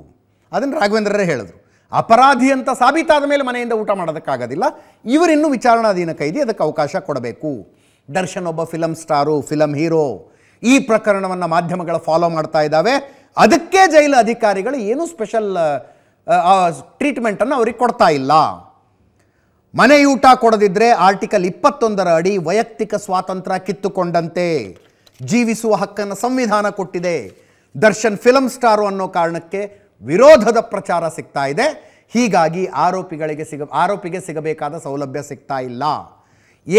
ಅದನ್ನು ರಾಘವೇಂದ್ರರೇ ಹೇಳಿದ್ರು ಅಪರಾಧಿ ಅಂತ ಸಾಬೀತಾದ ಮೇಲೆ ಮನೆಯಿಂದ ಊಟ ಮಾಡೋದಕ್ಕಾಗೋದಿಲ್ಲ ಇವರಿನ್ನೂ ವಿಚಾರಣಾಧೀನ ಕೈದಿ ಅದಕ್ಕೆ ಅವಕಾಶ ಕೊಡಬೇಕು ದರ್ಶನ್ ಒಬ್ಬ ಫಿಲಮ್ ಸ್ಟಾರು ಫಿಲಂ ಹೀರೋ ಈ ಪ್ರಕರಣವನ್ನು ಮಾಧ್ಯಮಗಳು ಫಾಲೋ ಮಾಡ್ತಾ ಇದ್ದಾವೆ ಅದಕ್ಕೆ ಜೈಲು ಅಧಿಕಾರಿಗಳು ಏನೂ ಸ್ಪೆಷಲ್ ಟ್ರೀಟ್ಮೆಂಟನ್ನು ಅವ್ರಿಗೆ ಕೊಡ್ತಾ ಇಲ್ಲ ಮನೆಯೂಟ ಕೊಡದಿದ್ದರೆ ಆರ್ಟಿಕಲ್ ಇಪ್ಪತ್ತೊಂದರ ಅಡಿ ವೈಯಕ್ತಿಕ ಸ್ವಾತಂತ್ರ್ಯ ಕಿತ್ತುಕೊಂಡಂತೆ ಜೀವಿಸುವ ಹಕ್ಕನ್ನು ಸಂವಿಧಾನ ಕೊಟ್ಟಿದೆ ದರ್ಶನ್ ಫಿಲಂ ಸ್ಟಾರು ಅನ್ನೋ ಕಾರಣಕ್ಕೆ ವಿರೋಧದ ಪ್ರಚಾರ ಸಿಗ್ತಾ ಇದೆ ಹೀಗಾಗಿ ಆರೋಪಿಗಳಿಗೆ ಸಿಗ ಆರೋಪಿಗೆ ಸಿಗಬೇಕಾದ ಸೌಲಭ್ಯ ಸಿಗ್ತಾ ಇಲ್ಲ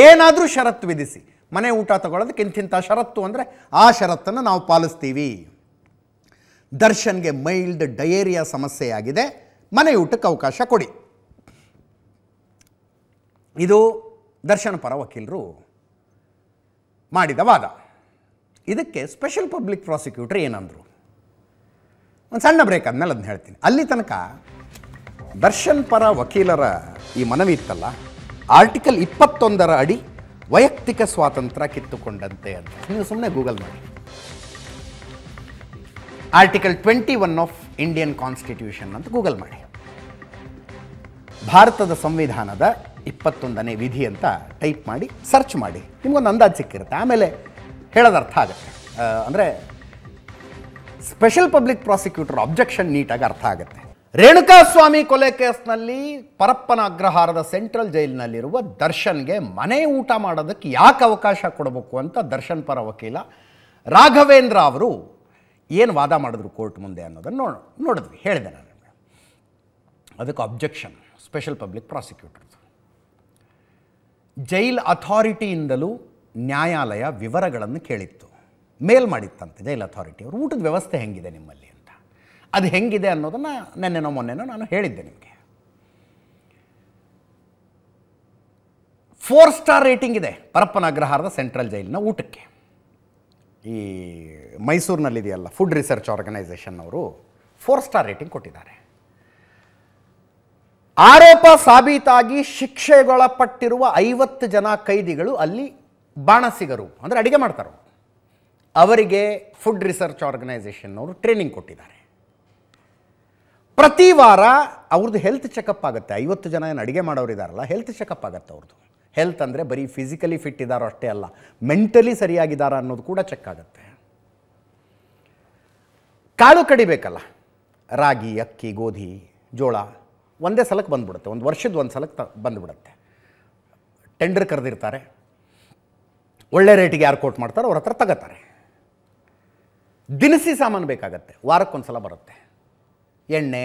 ಏನಾದರೂ ಷರತ್ತು ವಿಧಿಸಿ ಮನೆ ಊಟ ತಗೊಳ್ಳೋದಕ್ಕೆ ಇಂತಿಂಥ ಷರತ್ತು ಅಂದರೆ ಆ ಷರತ್ತನ್ನು ನಾವು ಪಾಲಿಸ್ತೀವಿ ದರ್ಶನ್ಗೆ ಮೈಲ್ಡ್ ಡಯೇರಿಯಾ ಸಮಸ್ಯೆಯಾಗಿದೆ ಮನೆ ಊಟಕ್ಕೆ ಅವಕಾಶ ಕೊಡಿ ಇದು ದರ್ಶನ ಪರ ವಕೀಲರು ಮಾಡಿದ ವಾದ ಇದಕ್ಕೆ ಸ್ಪೆಷಲ್ ಪಬ್ಲಿಕ್ ಪ್ರಾಸಿಕ್ಯೂಟರ್ ಏನಂದರು ಒಂದು ಸಣ್ಣ ಬ್ರೇಕ್ ಆದಮೇಲೆ ಅದನ್ನ ಹೇಳ್ತೀನಿ ಅಲ್ಲಿ ತನಕ ದರ್ಶನ್ ಪರ ವಕೀಲರ ಈ ಮನವಿ ಇತ್ತಲ್ಲ ಆರ್ಟಿಕಲ್ ಇಪ್ಪತ್ತೊಂದರ ಅಡಿ ವೈಯಕ್ತಿಕ ಸ್ವಾತಂತ್ರ್ಯ ಕಿತ್ತುಕೊಂಡಂತೆ ಅಂತ ನೀವು ಸುಮ್ಮನೆ ಗೂಗಲ್ ಮಾಡಿ article twenty one of Indian constitution ಅಂತ ಗೂಗಲ್ ಮಾಡಿ ಭಾರತದ ಸಂವಿಧಾನದ ಇಪ್ಪತ್ತೊಂದನೇ ವಿಧಿ ಅಂತ ಟೈಪ್ ಮಾಡಿ ಸರ್ಚ್ ಮಾಡಿ ನಿಮಗೊಂದು ಅಂದಾಜು ಸಿಕ್ಕಿರುತ್ತೆ ಆಮೇಲೆ ಹೇಳೋದು ಅರ್ಥ ಆಗುತ್ತೆ ಅಂದರೆ ಸ್ಪೆಷಲ್ ಪಬ್ಲಿಕ್ ಪ್ರಾಸಿಕ್ಯೂಟರ್ ಅಬ್ಜೆಕ್ಷನ್ ನೀಟಾಗಿ ಅರ್ಥ ಆಗುತ್ತೆ ರೇಣುಕಾಸ್ವಾಮಿ ಕೊಲೆ ಕೇಸ್ನಲ್ಲಿ ಪರಪ್ಪನ ಅಗ್ರಹಾರದ ಸೆಂಟ್ರಲ್ ಜೈಲಿನಲ್ಲಿರುವ ದರ್ಶನ್ಗೆ ಮನೆ ಊಟ ಮಾಡೋದಕ್ಕೆ ಯಾಕೆ ಅವಕಾಶ ಕೊಡಬೇಕು ಅಂತ ದರ್ಶನ್ ಪರ ವಕೀಲ ರಾಘವೇಂದ್ರ ಅವರು ಏನು ವಾದ ಮಾಡಿದ್ರು ಕೋರ್ಟ್ ಮುಂದೆ ಅನ್ನೋದನ್ನು ನೋಡ ನೋಡಿದ್ವಿ ಹೇಳಿದೆ ನಾನು ಅದಕ್ಕೆ objection special public prosecutor jail ಅಥಾರಿಟಿಯಿಂದಲೂ ನ್ಯಾಯಾಲಯ ವಿವರಗಳನ್ನು ಕೇಳಿತ್ತು ಮೇಲ್ ಮಾಡಿತ್ತಂತೆ ಜೈಲ್ ಅಥಾರಿಟಿ ಅವರು ಊಟದ ವ್ಯವಸ್ಥೆ ಹೆಂಗಿದೆ ನಿಮ್ಮಲ್ಲಿ ಅದು ಹೆಂಗಿದೆ ಅನ್ನೋದನ್ನು ನೆನ್ನೆನೋ ಮೊನ್ನೆನೋ ನಾನು ಹೇಳಿದ್ದೆ ನಿಮಗೆ ಫೋರ್ ಸ್ಟಾರ್ ರೇಟಿಂಗ್ ಇದೆ ಪರಪ್ಪನ ಅಗ್ರಹಾರದ ಸೆಂಟ್ರಲ್ ಜೈಲಿನ ಊಟಕ್ಕೆ ಈ ಮೈಸೂರಿನಲ್ಲಿದೆಯಲ್ಲ ಫುಡ್ ರಿಸರ್ಚ್ ಆರ್ಗನೈಸೇಷನ್ ಅವರು ಫೋರ್ ಸ್ಟಾರ್ ರೇಟಿಂಗ್ ಕೊಟ್ಟಿದ್ದಾರೆ ಆರೋಪ ಸಾಬೀತಾಗಿ ಶಿಕ್ಷೆಗೊಳಪಟ್ಟಿರುವ ಐವತ್ತು ಜನ ಕೈದಿಗಳು ಅಲ್ಲಿ ಬಾಣಸಿಗರು ಅಂದರೆ ಅಡುಗೆ ಮಾಡ್ತಾರೆ ಅವರಿಗೆ ಫುಡ್ ರಿಸರ್ಚ್ ಆರ್ಗನೈಸೇಷನ್ ಅವರು ಟ್ರೈನಿಂಗ್ ಕೊಟ್ಟಿದ್ದಾರೆ ಪ್ರತಿ ವಾರ ಅವ್ರದ್ದು ಹೆಲ್ತ್ ಚೆಕಪ್ ಆಗುತ್ತೆ ಐವತ್ತು ಜನ ಏನು ಅಡುಗೆ ಮಾಡೋರಿದಾರಲ್ಲ ಹೆಲ್ತ್ ಚೆಕಪ್ ಆಗುತ್ತೆ ಅವ್ರದ್ದು ಹೆಲ್ತ್ ಅಂದರೆ ಬರೀ ಫಿಸಿಕಲಿ ಫಿಟ್ ಇದ್ದಾರೋ ಅಷ್ಟೇ ಅಲ್ಲ ಮೆಂಟಲಿ ಸರಿಯಾಗಿದ್ದಾರಾ ಅನ್ನೋದು ಕೂಡ ಚೆಕ್ ಆಗುತ್ತೆ ಕಾಳು ಕಡಿಬೇಕಲ್ಲ ರಾಗಿ ಅಕ್ಕಿ ಗೋಧಿ ಜೋಳ ಒಂದೇ ಸಲಕ್ಕೆ ಬಂದ್ಬಿಡುತ್ತೆ ಒಂದು ವರ್ಷದ ಒಂದು ಸಲಕ್ಕೆ ತ ಬಂದುಬಿಡುತ್ತೆ ಟೆಂಡರ್ ಕರೆದಿರ್ತಾರೆ ಒಳ್ಳೆ ರೇಟಿಗೆ ಯಾರು ಕೋಟ್ ಮಾಡ್ತಾರೋ ಅವ್ರ ಹತ್ರ ತಗೋತಾರೆ ದಿನಸಿ ಸಾಮಾನು ಬೇಕಾಗತ್ತೆ ವಾರಕ್ಕೊಂದು ಸಲ ಬರುತ್ತೆ ಎಣ್ಣೆ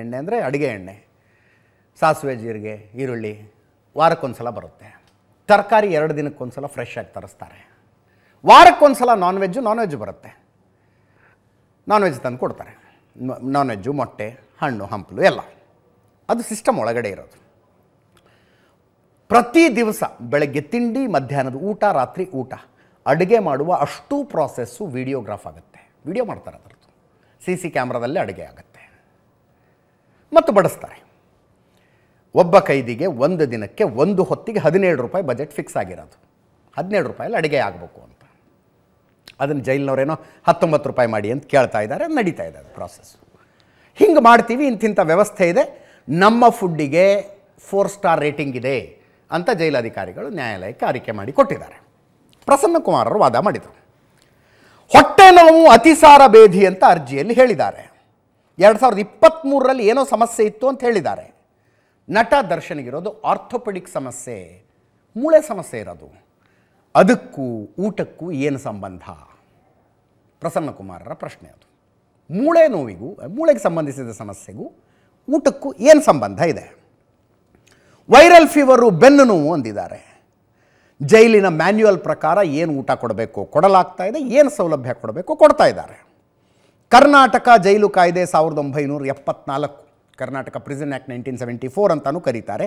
ಎಣ್ಣೆ ಅಂದರೆ ಅಡುಗೆ ಎಣ್ಣೆ ಸಾಸಿವೆ ಜೀರಿಗೆ ಈರುಳ್ಳಿ ವಾರಕ್ಕೊಂದ್ಸಲ ಬರುತ್ತೆ ತರಕಾರಿ ಎರಡು ದಿನಕ್ಕೊಂದು ಸಲ ಫ್ರೆಶ್ ಆಗಿ ತರಿಸ್ತಾರೆ ವಾರಕ್ಕೊಂದ್ಸಲ ನಾನ್ ವೆಜ್ಜು ನಾನ್ ವೆಜ್ ಬರುತ್ತೆ ನಾನ್ ವೆಜ್ ತಂದು ಕೊಡ್ತಾರೆ ನಾನ್ ವೆಜ್ಜು ಮೊಟ್ಟೆ ಹಣ್ಣು ಹಂಪಲು ಎಲ್ಲ ಅದು ಸಿಸ್ಟಮ್ ಒಳಗಡೆ ಇರೋದು ಪ್ರತಿ ದಿವಸ ಬೆಳಗ್ಗೆ ತಿಂಡಿ ಮಧ್ಯಾಹ್ನದ ಊಟ ರಾತ್ರಿ ಊಟ ಅಡುಗೆ ಮಾಡುವ ಅಷ್ಟೂ ಪ್ರಾಸೆಸ್ಸು ವೀಡಿಯೋಗ್ರಾಫ್ ಆಗುತ್ತೆ ವಿಡಿಯೋ ಮಾಡ್ತಾರೆ ಅದರ ಸಿ ಸಿ ಕ್ಯಾಮ್ರಾದಲ್ಲೇ ಅಡುಗೆ ಆಗುತ್ತೆ ಮತ್ತು ಬಡಿಸ್ತಾರೆ ಒಬ್ಬ ಕೈದಿಗೆ ಒಂದು ದಿನಕ್ಕೆ ಒಂದು ಹೊತ್ತಿಗೆ ಹದಿನೇಳು ರೂಪಾಯಿ ಬಜೆಟ್ ಫಿಕ್ಸ್ ಆಗಿರೋದು ಹದಿನೇಳು ರೂಪಾಯಲ್ಲಿ ಅಡುಗೆ ಆಗಬೇಕು ಅಂತ ಅದನ್ನು ಜೈಲಿನವರೇನೋ ಹತ್ತೊಂಬತ್ತು ರೂಪಾಯಿ ಮಾಡಿ ಅಂತ ಕೇಳ್ತಾ ಇದ್ದಾರೆ ನಡೀತಾ ಇದೆ ಅದು ಪ್ರಾಸೆಸ್ ಹಿಂಗೆ ಮಾಡ್ತೀವಿ ಇಂತಿಂಥ ವ್ಯವಸ್ಥೆ ಇದೆ ನಮ್ಮ ಫುಡ್ಡಿಗೆ ಫೋರ್ ಸ್ಟಾರ್ ರೇಟಿಂಗ್ ಇದೆ ಅಂತ ಜೈಲಾಧಿಕಾರಿಗಳು ನ್ಯಾಯಾಲಯಕ್ಕೆ ಆರಿಕೆ ಮಾಡಿ ಕೊಟ್ಟಿದ್ದಾರೆ ಪ್ರಸನ್ನ ಕುಮಾರರು ವಾದ ಮಾಡಿದರು ಹೊಟ್ಟೆ ನೋವು ಅತಿಸಾರ ಬೇಧಿ ಅಂತ ಅರ್ಜಿಯಲ್ಲಿ ಹೇಳಿದ್ದಾರೆ ಎರಡು ಸಾವಿರದ ಇಪ್ಪತ್ತ್ಮೂರರಲ್ಲಿ ಏನೋ ಸಮಸ್ಯೆ ಇತ್ತು ಅಂತ ಹೇಳಿದ್ದಾರೆ ನಟ ದರ್ಶನಿಗಿರೋದು ಆರ್ಥೋಪೆಡಿಕ್ ಸಮಸ್ಯೆ ಮೂಳೆ ಸಮಸ್ಯೆ ಇರೋದು ಅದಕ್ಕೂ ಊಟಕ್ಕೂ ಏನು ಸಂಬಂಧ ಪ್ರಸನ್ನಕುಮಾರರ ಪ್ರಶ್ನೆ ಅದು ಮೂಳೆ ನೋವಿಗೂ ಮೂಳೆಗೆ ಸಂಬಂಧಿಸಿದ ಸಮಸ್ಯೆಗೂ ಊಟಕ್ಕೂ ಏನು ಸಂಬಂಧ ಇದೆ ವೈರಲ್ ಫೀವರು ಬೆನ್ನು ನೋವು ಅಂದಿದ್ದಾರೆ ಜೈಲಿನ ಮ್ಯಾನ್ಯುವಲ್ ಪ್ರಕಾರ ಏನು ಊಟ ಕೊಡಬೇಕು ಕೊಡಲಾಗ್ತಾ ಇದೆ ಏನು ಸೌಲಭ್ಯ ಕೊಡಬೇಕು ಕೊಡ್ತಾ ಇದ್ದಾರೆ ಕರ್ನಾಟಕ ಜೈಲು ಕಾಯ್ದೆ ಸಾವಿರದ ಒಂಬೈನೂರ ಎಪ್ಪತ್ನಾಲ್ಕು Karnataka prison act nineteen seventy four ಅಂತಲೂ ಕರೀತಾರೆ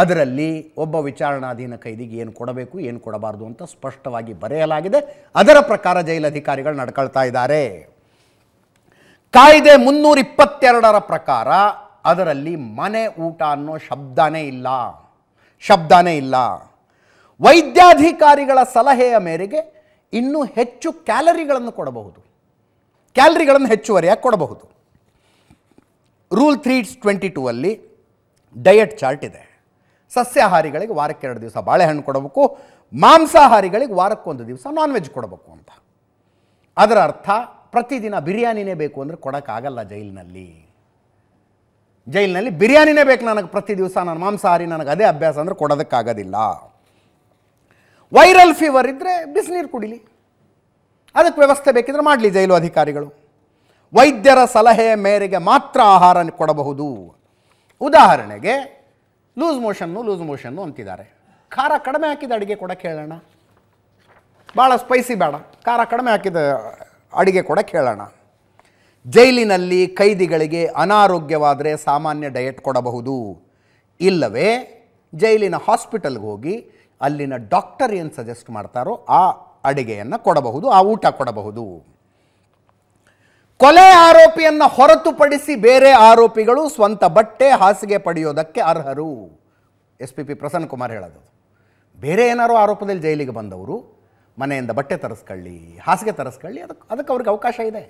ಅದರಲ್ಲಿ ಒಬ್ಬ ವಿಚಾರಣಾಧೀನ ಕೈದಿಗೆ ಏನು ಕೊಡಬೇಕು ಏನು ಕೊಡಬಾರ್ದು ಅಂತ ಸ್ಪಷ್ಟವಾಗಿ ಬರೆಯಲಾಗಿದೆ ಅದರ ಪ್ರಕಾರ ಜೈಲು ಅಧಿಕಾರಿಗಳು ನಡ್ಕೊಳ್ತಾ ಇದ್ದಾರೆ ಕಾಯ್ದೆ ಮುನ್ನೂರ ಇಪ್ಪತ್ತೆರಡರ ಪ್ರಕಾರ ಅದರಲ್ಲಿ ಮನೆ ಊಟ ಅನ್ನೋ ಶಬ್ದನೇ ಇಲ್ಲ ಶಬ್ದನೇ ಇಲ್ಲ ವೈದ್ಯಾಧಿಕಾರಿಗಳ ಸಲಹೆಯ ಮೇರೆಗೆ ಇನ್ನೂ ಹೆಚ್ಚು ಕ್ಯಾಲರಿಗಳನ್ನು ಕೊಡಬಹುದು ಕ್ಯಾಲರಿಗಳನ್ನು ಹೆಚ್ಚುವರಿಯಾಗಿ ಕೊಡಬಹುದು ರೂಲ್ ತ್ರೀ ಟ್ವೆಂಟಿ ಟೂ ಅಲ್ಲಿ ಡಯಟ್ ಚಾರ್ಟ್ ಇದೆ ಸಸ್ಯಾಹಾರಿಗಳಿಗೆ ವಾರಕ್ಕೆ ಎರಡು ದಿವಸ ಬಾಳೆಹಣ್ಣು ಕೊಡಬೇಕು ಮಾಂಸಾಹಾರಿಗಳಿಗೆ ವಾರಕ್ಕೊಂದು ದಿವಸ ನಾನ್ ವೆಜ್ ಕೊಡಬೇಕು ಅಂತ ಅದರ ಅರ್ಥ ಪ್ರತಿದಿನ ಬಿರಿಯಾನಿನೇ ಬೇಕು ಅಂದರೆ ಕೊಡೋಕ್ಕಾಗಲ್ಲ ಜೈಲಿನಲ್ಲಿ ಜೈಲಿನಲ್ಲಿ ಬಿರಿಯಾನಿನೇ ಬೇಕು ನನಗೆ ಪ್ರತಿ ದಿವಸ ನಾನು ಮಾಂಸಾಹಾರಿ ನನಗೆ ಅದೇ ಅಭ್ಯಾಸ ಅಂದರೆ ಕೊಡೋದಕ್ಕಾಗೋದಿಲ್ಲ ವೈರಲ್ ಫೀವರ್ ಇದ್ದರೆ ಬಿಸಿನೀರು ಕುಡಿಲಿ ಅದಕ್ಕೆ ವ್ಯವಸ್ಥೆ ಬೇಕಿದ್ರೆ ಮಾಡಲಿ ಜೈಲು ಅಧಿಕಾರಿಗಳು ವೈದ್ಯರ ಸಲಹೆಯ ಮೇರೆಗೆ ಮಾತ್ರ ಆಹಾರ ಕೊಡಬಹುದು ಉದಾಹರಣೆಗೆ ಲೂಸ್ ಮೋಷನ್ನು ಲೂಸ್ ಮೋಷನ್ನು ಅಂತಿದ್ದಾರೆ ಖಾರ ಕಡಿಮೆ ಹಾಕಿದ ಅಡುಗೆ ಕೂಡ ಕೇಳೋಣ ಭಾಳ ಸ್ಪೈಸಿ ಬೇಡ ಖಾರ ಕಡಿಮೆ ಹಾಕಿದ ಅಡುಗೆ ಕೂಡ ಕೇಳೋಣ ಜೈಲಿನಲ್ಲಿ ಕೈದಿಗಳಿಗೆ ಅನಾರೋಗ್ಯವಾದರೆ ಸಾಮಾನ್ಯ ಡಯಟ್ ಕೊಡಬಹುದು ಇಲ್ಲವೇ ಜೈಲಿನ ಹಾಸ್ಪಿಟಲ್ಗೆ ಹೋಗಿ ಅಲ್ಲಿನ ಡಾಕ್ಟರ್ ಏನು ಸಜೆಸ್ಟ್ ಮಾಡ್ತಾರೋ ಆ ಅಡಿಗೆಯನ್ನು ಕೊಡಬಹುದು ಆ ಊಟ ಕೊಡಬಹುದು ಕೊಲೆ ಆರೋಪಿಯನ್ನು ಹೊರತುಪಡಿಸಿ ಬೇರೆ ಆರೋಪಿಗಳು ಸ್ವಂತ ಬಟ್ಟೆ ಹಾಸಿಗೆ ಪಡೆಯೋದಕ್ಕೆ ಅರ್ಹರು S P P Prasanna Kumar ಹೇಳೋದು ಬೇರೆ ಏನಾರೋ ಆರೋಪದಲ್ಲಿ ಜೈಲಿಗೆ ಬಂದವರು ಮನೆಯಿಂದ ಬಟ್ಟೆ ತರಿಸ್ಕೊಳ್ಳಿ ಹಾಸಿಗೆ ತರಿಸ್ಕೊಳ್ಳಿ ಅದಕ್ಕೆ ಅದಕ್ಕೆ ಅವ್ರಿಗೆ ಅವಕಾಶ ಇದೆ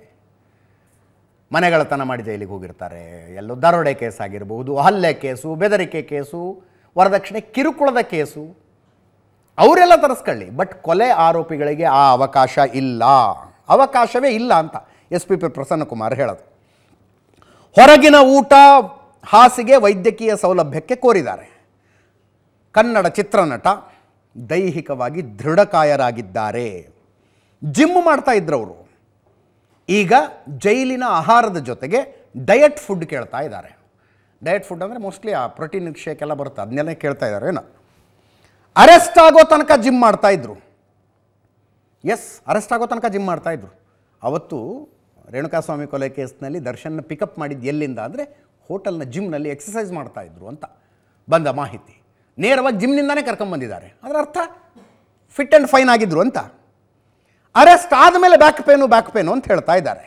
ಮನೆಗಳತನ ಮಾಡಿ ಜೈಲಿಗೆ ಹೋಗಿರ್ತಾರೆ ಎಲ್ಲೋ ದರೋಡೆ ಕೇಸ್ ಆಗಿರಬಹುದು ಹಲ್ಲೆ ಕೇಸು ಬೆದರಿಕೆ ಕೇಸು ವರದಕ್ಷಿಣೆ ಕಿರುಕುಳದ ಕೇಸು ಅವರೆಲ್ಲ ತರಿಸ್ಕೊಳ್ಳಿ ಬಟ್ ಕೊಲೆ ಆರೋಪಿಗಳಿಗೆ ಆ ಅವಕಾಶ ಇಲ್ಲ ಅವಕಾಶವೇ ಇಲ್ಲ ಅಂತ ಎಸ್ ಪಿ ಪಿ ಪ್ರಸನ್ನಕುಮಾರ್ ಹೇಳೋದು ಹೊರಗಿನ ಊಟ ಹಾಸಿಗೆ ವೈದ್ಯಕೀಯ ಸೌಲಭ್ಯಕ್ಕೆ ಕೋರಿದ್ದಾರೆ ಕನ್ನಡ ಚಿತ್ರನಟ ದೈಹಿಕವಾಗಿ ದೃಢಕಾಯರಾಗಿದ್ದಾರೆ ಜಿಮ್ ಮಾಡ್ತಾ ಇದ್ರವರು ಈಗ ಜೈಲಿನ ಆಹಾರದ ಜೊತೆಗೆ ಡಯಟ್ ಫುಡ್ ಕೇಳ್ತಾ ಇದ್ದಾರೆ ಡಯಟ್ ಫುಡ್ ಅಂದರೆ ಮೋಸ್ಟ್ಲಿ ಆ ಪ್ರೋಟೀನ್ ಶೇಕ್ ಎಲ್ಲ ಬರುತ್ತೆ ಅದನ್ನೆಲ್ಲ ಕೇಳ್ತಾ ಇದ್ದಾರೆ ಏನೋ ಅರೆಸ್ಟ್ ಆಗೋ ತನಕ ಜಿಮ್ ಇದ್ರು ಎಸ್ ಅರೆಸ್ಟ್ ಆಗೋ ತನಕ ಜಿಮ್ ಮಾಡ್ತಾಯಿದ್ರು ಅವತ್ತು ರೇಣುಕಾಸ್ವಾಮಿ ಕೊಲೆ ಕೇಸ್ನಲ್ಲಿ ದರ್ಶನ್ನ ಪಿಕಪ್ ಮಾಡಿದ್ದು ಎಲ್ಲಿಂದ ಅಂದರೆ ಹೋಟೆಲ್ನ ಜಿಮ್ನಲ್ಲಿ ಎಕ್ಸಸೈಸ್ ಇದ್ರು ಅಂತ ಬಂದ ಮಾಹಿತಿ ನೇರವಾಗಿ ಜಿಮ್ನಿಂದಾನೇ ಕರ್ಕೊಂಬಂದಿದ್ದಾರೆ ಅದರ ಅರ್ಥ ಫಿಟ್ ಆ್ಯಂಡ್ ಫೈನ್ ಆಗಿದ್ರು ಅಂತ ಅರೆಸ್ಟ್ ಆದಮೇಲೆ ಬ್ಯಾಕ್ ಪೇನು ಬ್ಯಾಕ್ ಪೇನು ಅಂತ ಹೇಳ್ತಾ ಇದ್ದಾರೆ